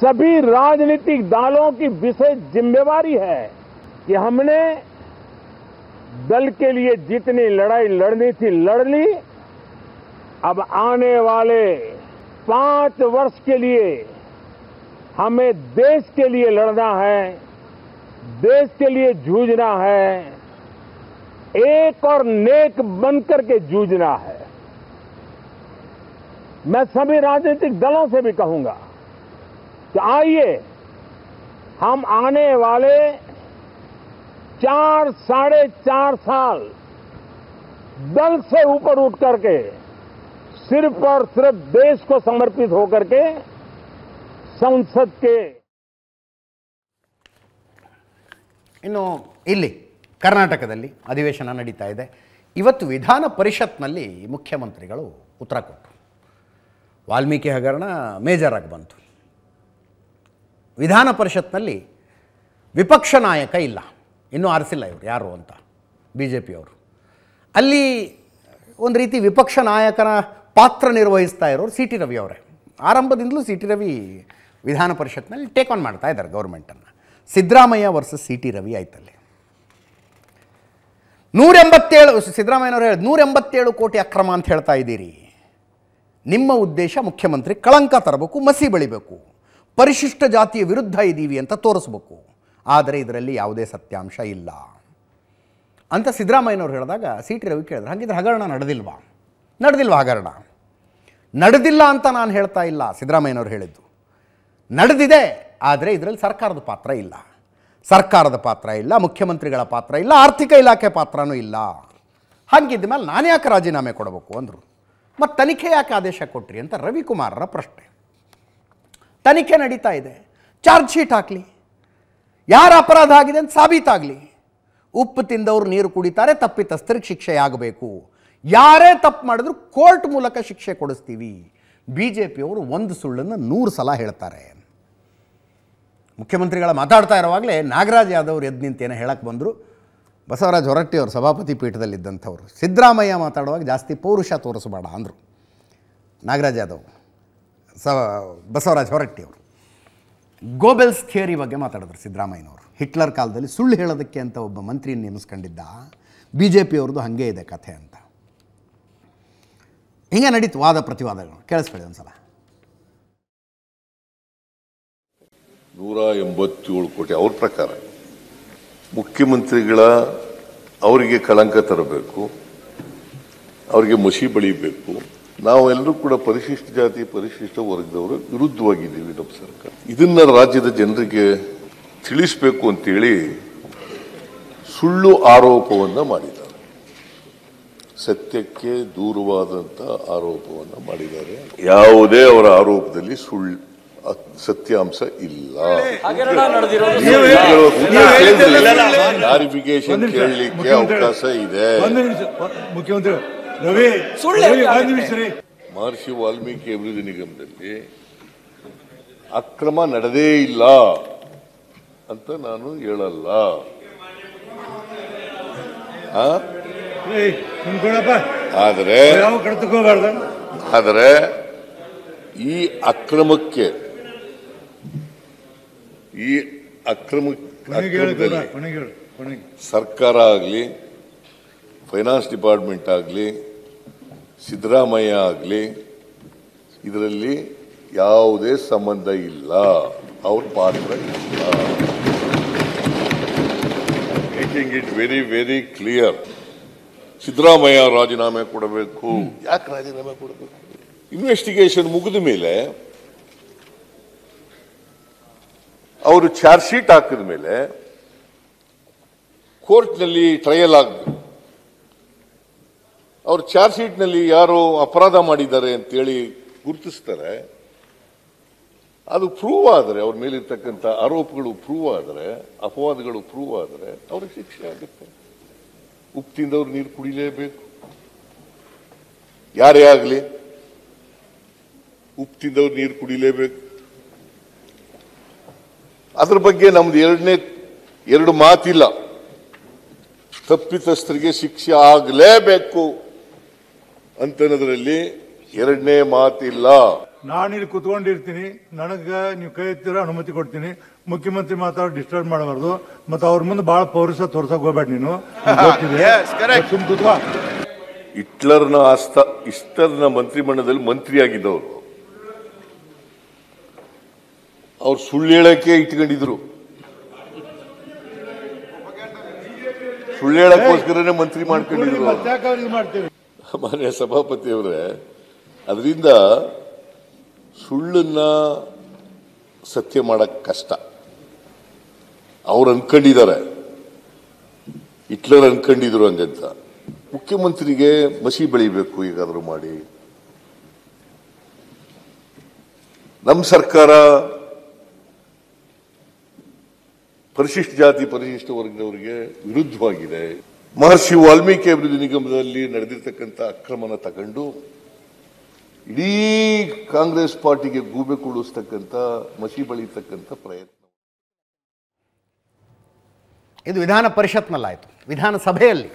सभी राजनीतिक दलों की विशेष जिम्मेवारी है कि हमने दल के लिए जितनी लड़ाई लड़नी थी लड़ ली अब आने वाले पांच वर्ष के लिए हमें देश के लिए लड़ना है देश के लिए जूझना है एक और नेक बनकर के जूझना है मैं सभी राजनीतिक दलों से भी कहूंगा कि आइए हम आने वाले चार साढ़े चार साल दल से ऊपर उठ करके सिर्फ और सिर्फ देश को समर्पित होकर के ಸಂಸತ್ ಇನ್ನು ಇಲ್ಲಿ ಕರ್ನಾಟಕದಲ್ಲಿ ಅಧಿವೇಶನ ನಡೀತಾ ಇದೆ ಇವತ್ತು ವಿಧಾನ ಪರಿಷತ್ನಲ್ಲಿ ಮುಖ್ಯಮಂತ್ರಿಗಳು ಉತ್ತರ ಕೊಟ್ಟರು ವಾಲ್ಮೀಕಿ ಹಗರಣ ಮೇಜರ್ ಬಂತು ವಿಧಾನ ಪರಿಷತ್ನಲ್ಲಿ ವಿಪಕ್ಷ ನಾಯಕ ಇಲ್ಲ ಇನ್ನೂ ಆರಿಸಿಲ್ಲ ಇವರು ಯಾರು ಅಂತ ಬಿ ಜೆ ಪಿಯವರು ಅಲ್ಲಿ ಒಂದು ರೀತಿ ವಿಪಕ್ಷ ನಾಯಕನ ಪಾತ್ರ ನಿರ್ವಹಿಸ್ತಾ ಇರೋರು ಸಿ ಟಿ ರವಿ ಅವರೇ ಆರಂಭದಿಂದಲೂ ಸಿ ಟಿ ರವಿ ವಿಧಾನ ಪರಿಷತ್ನಲ್ಲಿ ಟೇಕ್ ಆನ್ ಮಾಡ್ತಾ ಇದ್ದಾರೆ ಗೌರ್ಮೆಂಟನ್ನು Siddaramaiah versus C T Ravi ಆಯ್ತಲ್ಲಿ ನೂರೆಂಬತ್ತೇಳು ಸಿದ್ದರಾಮಯ್ಯನವರು ಹೇಳಿ ನೂರೆಂಬತ್ತೇಳು ಕೋಟಿ ಅಕ್ರಮ ಅಂತ ಹೇಳ್ತಾ ಇದ್ದೀರಿ ನಿಮ್ಮ ಉದ್ದೇಶ ಮುಖ್ಯಮಂತ್ರಿ ಕಳಂಕ ತರಬೇಕು ಮಸಿ ಬೆಳಿಬೇಕು ಪರಿಶಿಷ್ಟ ಜಾತಿಯ ವಿರುದ್ಧ ಇದ್ದೀವಿ ಅಂತ ತೋರಿಸ್ಬೇಕು ಆದರೆ ಇದರಲ್ಲಿ ಯಾವುದೇ ಸತ್ಯಾಂಶ ಇಲ್ಲ ಅಂತ ಸಿದ್ದರಾಮಯ್ಯನವರು ಹೇಳಿದಾಗ ಸಿ ಟಿ ರವಿ ಕೇಳಿದ್ರೆ ಹಾಗಿದ್ರೆ ಹಗರಣ ನಡೆದಿಲ್ವಾ ನಡೆದಿಲ್ವಾ ಹಗರಣ ನಡೆದಿಲ್ಲ ಅಂತ ನಾನು ಹೇಳ್ತಾ ಇಲ್ಲ ಸಿದ್ದರಾಮಯ್ಯನವರು ಹೇಳಿದ್ದು ನಡೆದಿದೆ ಆದರೆ ಇದರಲ್ಲಿ ಸರ್ಕಾರದ ಪಾತ್ರ ಇಲ್ಲ ಸರ್ಕಾರದ ಪಾತ್ರ ಇಲ್ಲ ಮುಖ್ಯಮಂತ್ರಿಗಳ ಪಾತ್ರ ಇಲ್ಲ ಆರ್ಥಿಕ ಇಲಾಖೆ ಪಾತ್ರನೂ ಇಲ್ಲ ಹಾಗಿದ್ದ ಮೇಲೆ ನಾನು ಯಾಕೆ ರಾಜೀನಾಮೆ ಕೊಡಬೇಕು ಅಂದರು ಮತ್ತು ತನಿಖೆ ಯಾಕೆ ಆದೇಶ ಕೊಟ್ರಿ ಅಂತ ರವಿಕುಮಾರರ ಪ್ರಶ್ನೆ ತನಿಖೆ ನಡೀತಾ ಇದೆ ಚಾರ್ಜ್ ಶೀಟ್ ಹಾಕಲಿ ಯಾರ ಅಪರಾಧ ಆಗಿದೆ ಅಂತ ಸಾಬೀತಾಗಲಿ ಉಪ್ಪು ತಿಂದವರು ನೀರು ಕುಡಿತಾರೆ ತಪ್ಪಿತಸ್ಥರಿಗೆ ಶಿಕ್ಷೆ ಆಗಬೇಕು ಯಾರೇ ತಪ್ಪು ಮಾಡಿದ್ರು ಕೋರ್ಟ್ ಮೂಲಕ ಶಿಕ್ಷೆ ಕೊಡಿಸ್ತೀವಿ ಬಿ ಜೆ ಪಿಯವರು ಒಂದು ಸುಳ್ಳನ್ನು ನೂರು ಸಲ ಹೇಳ್ತಾರೆ ಮುಖ್ಯಮಂತ್ರಿಗಳ ಮಾತಾಡ್ತಾ ಇರುವಾಗಲೇ ನಾಗರಾಜ್ ಯಾದವ್ರು ಎದ್ದು ನಿಂತೇನೋ ಹೇಳಕ್ಕೆ ಬಂದರು ಬಸವರಾಜ್ ಹೊರಟ್ಟಿಯವರು ಸಭಾಪತಿ ಪೀಠದಲ್ಲಿದ್ದಂಥವ್ರು ಸಿದ್ದರಾಮಯ್ಯ ಮಾತಾಡುವಾಗ ಜಾಸ್ತಿ ಪೌರುಷ ತೋರಿಸಬೇಡ ಅಂದರು ನಾಗರಾಜ್ ಯಾದವ್ ಸ ಬಸವರಾಜ್ ಹೊರಟ್ಟಿಯವರು ಗೋಬೆಲ್ಸ್ ಥಿಯರಿ ಬಗ್ಗೆ ಮಾತಾಡಿದ್ರು ಸಿದ್ದರಾಮಯ್ಯನವರು ಹಿಟ್ಲರ್ ಕಾಲದಲ್ಲಿ ಸುಳ್ಳು ಹೇಳೋದಕ್ಕೆ ಅಂತ ಒಬ್ಬ ಮಂತ್ರಿಯನ್ನು ನೇಮಿಸ್ಕೊಂಡಿದ್ದ ಬಿ ಜೆ ಪಿಯವ್ರದ್ದು ಹಾಗೇ ಇದೆ ಕಥೆ ಅಂತ ಹಿಂಗೆ ನಡೀತು ವಾದ ಪ್ರತಿವಾದಗಳು ಕೇಳಿಸ್ಬೇಡಿ ಒಂದು ಸಲ ನೂರ ಎಂಬತ್ತೇಳು ಕೋಟಿ ಅವ್ರ ಪ್ರಕಾರ ಮುಖ್ಯಮಂತ್ರಿಗಳ ಅವರಿಗೆ ಕಳಂಕ ತರಬೇಕು ಅವರಿಗೆ ಮಸಿ ಬಳಿಬೇಕು ನಾವೆಲ್ಲರೂ ಕೂಡ ಪರಿಶಿಷ್ಟ ಜಾತಿ ಪರಿಶಿಷ್ಟ ವರ್ಗದವರು ವಿರುದ್ಧವಾಗಿದ್ದೀವಿ ನಮ್ಮ ಸರ್ಕಾರ ಇದನ್ನ ರಾಜ್ಯದ ಜನರಿಗೆ ತಿಳಿಸಬೇಕು ಅಂತೇಳಿ ಸುಳ್ಳು ಆರೋಪವನ್ನು ಮಾಡಿದ್ದಾರೆ ಸತ್ಯಕ್ಕೆ ದೂರವಾದಂತ ಆರೋಪವನ್ನು ಮಾಡಿದ್ದಾರೆ ಯಾವುದೇ ಅವರ ಆರೋಪದಲ್ಲಿ ಸುಳ್ಳು ಸತ್ಯಾಂಶ ಇಲ್ಲ ಕ್ಲಾರಿಫಿಕೇಶನ್ ಕೇಳಲಿಕ್ಕೆ ಅವಕಾಶ ಇದೆ ಮುಖ್ಯಮಂತ್ರಿ ಮಹರ್ಷಿ ವಾಲ್ಮೀಕಿ ಅಭಿವೃದ್ಧಿ ನಿಗಮದಲ್ಲಿ ಅಕ್ರಮ ನಡೆದೇ ಇಲ್ಲ ಅಂತ ನಾನು ಹೇಳಲ್ಲ ಆದರೆ ಆದರೆ ಈ ಅಕ್ರಮಕ್ಕೆ ಈ ಅಕ್ರಮ ಸರ್ಕಾರ ಆಗಲಿ ಫೈನಾನ್ಸ್ ಡಿಪಾರ್ಟ್ಮೆಂಟ್ ಆಗಲಿ ಸಿದ್ದರಾಮಯ್ಯ ಆಗಲಿ ಇದರಲ್ಲಿ ಯಾವುದೇ ಸಂಬಂಧ ಇಲ್ಲ ಅವ್ರ ಪಾತ್ರ ಇಲ್ಲ making it very very clear Siddaramaiah ರಾಜೀನಾಮೆ ಕೊಡಬೇಕು ಯಾಕೆ ರಾಜೀನಾಮೆ ಕೊಡಬೇಕು ಇನ್ವೆಸ್ಟಿಗೇಷನ್ ಮುಗಿದ ಮೇಲೆ ಅವರು ಚಾರ್ಜ್ ಶೀಟ್ ಹಾಕಿದ ಮೇಲೆ ಕೋರ್ಟ್ನಲ್ಲಿ ಟ್ರಯಲ್ ಆಗಬೇಕು ಅವರು ಚಾರ್ಜ್ ಶೀಟ್ನಲ್ಲಿ ಯಾರು ಅಪರಾಧ ಮಾಡಿದ್ದಾರೆ ಅಂತೇಳಿ ಗುರುತಿಸ್ತಾರೆ ಅದು ಪ್ರೂವ್ ಆದರೆ ಅವ್ರ ಮೇಲಿರ್ತಕ್ಕಂಥ ಆರೋಪಗಳು ಪ್ರೂವ್ ಆದರೆ ಅಪವಾದಗಳು ಪ್ರೂವ್ ಆದರೆ ಅವ್ರಿಗೆ ಶಿಕ್ಷೆ ಆಗುತ್ತೆ ಉಪ್ಪು ನೀರು ಕುಡಿಲೇಬೇಕು ಯಾರೇ ಆಗಲಿ ಉಪ್ಪು ನೀರು ಕುಡಿಲೇಬೇಕು ಅದ್ರ ಬಗ್ಗೆ ನಮ್ದು ಎರಡನೇ ಎರಡು ಮಾತಿಲ್ಲ ತಪ್ಪಿತಸ್ಥರಿಗೆ ಶಿಕ್ಷೆ ಆಗಲೇಬೇಕು ಅಂತನದ್ರಲ್ಲಿ ಎರಡನೇ ಮಾತಿಲ್ಲ ನಾನಿಲ್ಲಿ ಕುತ್ಕೊಂಡಿರ್ತೀನಿ ನನಗೆ ನೀವು ಕೈ ಎತ್ತಿರ ಅನುಮತಿ ಕೊಡ್ತೀನಿ ಮುಖ್ಯಮಂತ್ರಿ ಮಾತಾಡ ಡಿಸ್ಟರ್ಬ್ ಮಾಡಬಾರ್ದು ಮತ್ತೆ ಅವ್ರ ಮುಂದೆ ಬಹಳ ಪೌರಸ ತೋರ್ಸಕ್ ಹೋಗ್ಬೇಡ ನೀನು ಹಿಟ್ಲರ್ನ ಆಸ್ತ ಇಷ್ಟರ್ನ ಮಂತ್ರಿಮಂಡಲದಲ್ಲಿ ಮಂತ್ರಿ ಆಗಿದ್ದವರು ಅವ್ರು ಸುಳ್ಳು ಇಟ್ಕೊಂಡಿದ್ರು ಸುಳ್ಳು ಮಂತ್ರಿ ಮಾಡ್ಕೊಂಡಿದ್ರು ಮಾನ್ಯ ಸಭಾಪತಿಯವರೇ ಅದರಿಂದ ಸುಳ್ಳನ್ನ ಸತ್ಯ ಮಾಡಕ್ ಕಷ್ಟ ಅವ್ರು ಅನ್ಕೊಂಡಿದ್ದಾರೆ ಹಿಟ್ಲರ್ ಅನ್ಕೊಂಡಿದ್ರು ಹಂಗಂತ ಮುಖ್ಯಮಂತ್ರಿಗೆ ಮಸಿ ಬೆಳಿಬೇಕು ಈಗಾದರೂ ಮಾಡಿ ನಮ್ಮ ಸರ್ಕಾರ ಪರಿಶಿಷ್ಟ ಜಾತಿ ಪರಿಶಿಷ್ಟ ವರ್ಗದವರಿಗೆ ವಿರುದ್ಧವಾಗಿದೆ ಮಹರ್ಷಿ ವಾಲ್ಮೀಕಿ ಅಭಿವೃದ್ಧಿ ನಿಗಮದಲ್ಲಿ ನಡೆದಿರತಕ್ಕಂಥ ಅಕ್ರಮನ ತಗೊಂಡು ಇಡೀ ಕಾಂಗ್ರೆಸ್ ಪಾರ್ಟಿಗೆ ಗೂಬೆ ಕೊಡಿಸ್ತಕ್ಕಂಥ ಮಸಿ ಬಳಿತಕ್ಕಂಥ ಪ್ರಯತ್ನ ಇದು ವಿಧಾನ ಪರಿಷತ್ನಲ್ಲಾಯಿತು ವಿಧಾನಸಭೆಯಲ್ಲಿ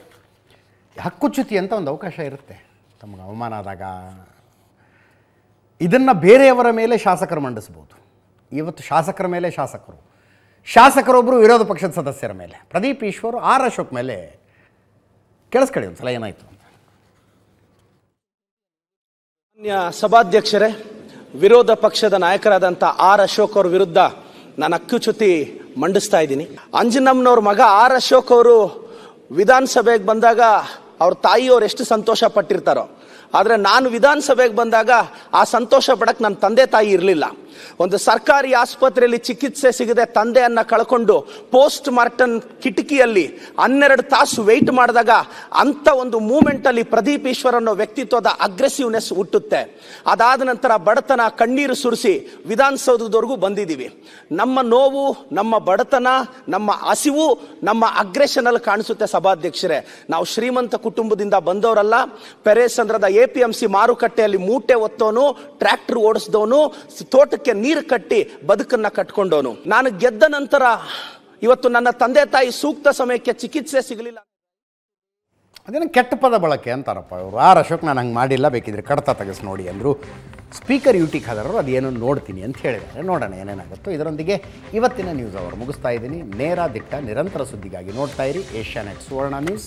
ಹಕ್ಕುಚ್ಯುತಿ ಅಂತ ಒಂದು ಅವಕಾಶ ಇರುತ್ತೆ ತಮಗೆ ಅವಮಾನ ಆದಾಗ ಇದನ್ನು ಬೇರೆಯವರ ಮೇಲೆ ಶಾಸಕರು ಮಂಡಿಸ್ಬೋದು ಇವತ್ತು ಶಾಸಕರ ಮೇಲೆ ಶಾಸಕರು ಶಾಸಕರೊಬ್ಬರು ವಿರೋಧ ಪಕ್ಷದ ಸದಸ್ಯರ ಮೇಲೆ ಪ್ರದೀಪ್ ಈಶ್ವರ್ ಆರ್ ಅಶೋಕ್ ಮೇಲೆ ಕೇಳಿಸ್ಕೊಳ್ಳಿ ಒಂದು ಸಲ ಏನಾಯಿತು ಮಾನ್ಯ ಸಭಾಧ್ಯಕ್ಷರೇ ವಿರೋಧ ಪಕ್ಷದ ನಾಯಕರಾದಂಥ ಆರ್ ಅಶೋಕ್ ಅವ್ರ ವಿರುದ್ಧ ನಾನು ಅಕ್ಕುಚ್ಯುತಿ ಮಂಡಿಸ್ತಾ ಇದ್ದೀನಿ ಅಂಜನಮ್ಮನವ್ರ ಮಗ ಆರ್ ಅಶೋಕ್ ಅವರು ವಿಧಾನಸಭೆಗೆ ಬಂದಾಗ ಅವ್ರ ತಾಯಿಯವ್ರು ಎಷ್ಟು ಸಂತೋಷ ಪಟ್ಟಿರ್ತಾರೋ ಆದರೆ ನಾನು ವಿಧಾನಸಭೆಗೆ ಬಂದಾಗ ಆ ಸಂತೋಷ ಪಡಕ್ಕೆ ನನ್ನ ತಂದೆ ತಾಯಿ ಇರಲಿಲ್ಲ ಒಂದು ಸರ್ಕಾರಿ ಆಸ್ಪತ್ರೆಯಲ್ಲಿ ಚಿಕಿತ್ಸೆ ಸಿಗದೆ ತಂದೆಯನ್ನು ಕಳ್ಕೊಂಡು ಪೋಸ್ಟ್ ಮಾರ್ಟನ್ ಕಿಟಕಿಯಲ್ಲಿ ಹನ್ನೆರಡು ತಾಸು ವೆಯ್ಟ್ ಮಾಡಿದಾಗ ಅಂತ ಒಂದು ಮೂಮೆಂಟಲ್ಲಿ ಪ್ರದೀಪ್ ಈಶ್ವರ್ ಅನ್ನೋ ವ್ಯಕ್ತಿತ್ವದ ಅಗ್ರೆಸಿವ್ನೆಸ್ ಹುಟ್ಟುತ್ತೆ ಅದಾದ ನಂತರ ಬಡತನ ಕಣ್ಣೀರು ಸುರಿಸಿ ವಿಧಾನಸೌಧದವರೆಗೂ ಬಂದಿದ್ದೀವಿ ನಮ್ಮ ನೋವು ನಮ್ಮ ಬಡತನ ನಮ್ಮ ಹಸಿವು ನಮ್ಮ ಅಗ್ರೆಷನಲ್ಲಿ ಕಾಣಿಸುತ್ತೆ ಸಭಾಧ್ಯಕ್ಷರೇ ನಾವು ಶ್ರೀಮಂತ ಕುಟುಂಬದಿಂದ ಬಂದವರಲ್ಲ ಪೆರೇಸಂದ್ರದ ಎ ಪಿ ಎಂ ಸಿ ಮಾರುಕಟ್ಟೆಯಲ್ಲಿ ಮೂಟೆ ಒತ್ತೋನು ಟ್ರಾಕ್ಟರ್ ಓಡಿಸಿದವನು ತೋಟಕ್ಕೆ ನೀರು ಕಟ್ಟಿ ಬದುಕನ್ನ ಕಟ್ಕೊಂಡವನು ನಾನು ಗೆದ್ದ ನಂತರ ಇವತ್ತು ನನ್ನ ತಂದೆ ತಾಯಿ ಸೂಕ್ತ ಸಮಯಕ್ಕೆ ಚಿಕಿತ್ಸೆ ಸಿಗಲಿಲ್ಲ ಅದೇನು ಕೆಟ್ಟ ಪದ ಬಳಕೆ ಅಂತಾರಪ್ಪ ಅವರು ಆರ್ ಅಶೋಕ್ ನಾನು ಹಂಗೆ ಮಾಡಿಲ್ಲ ಬೇಕಿದ್ರೆ ಕಡತ ತೆಗೆಸಿ ನೋಡಿ ಅಂದರು ಸ್ಪೀಕರ್ ಯೂಟಿ ಖಾದರರು ಅದೇನೋ ನೋಡ್ತೀನಿ ಅಂತ ಹೇಳಿದ್ದಾರೆ ನೋಡೋಣ ಏನೇನಾಗುತ್ತೋ ಇದರೊಂದಿಗೆ ಇವತ್ತಿನ ನ್ಯೂಸ್ ಅವರು ಮುಗಿಸ್ತಾ ಇದ್ದೀನಿ ನೇರ ದಿಟ್ಟ ನಿರಂತರ ಸುದ್ದಿಗಾಗಿ ನೋಡ್ತಾ ಇರಿ ಏಷ್ಯಾನೆಟ್ ಸುವರ್ಣ ನ್ಯೂಸ್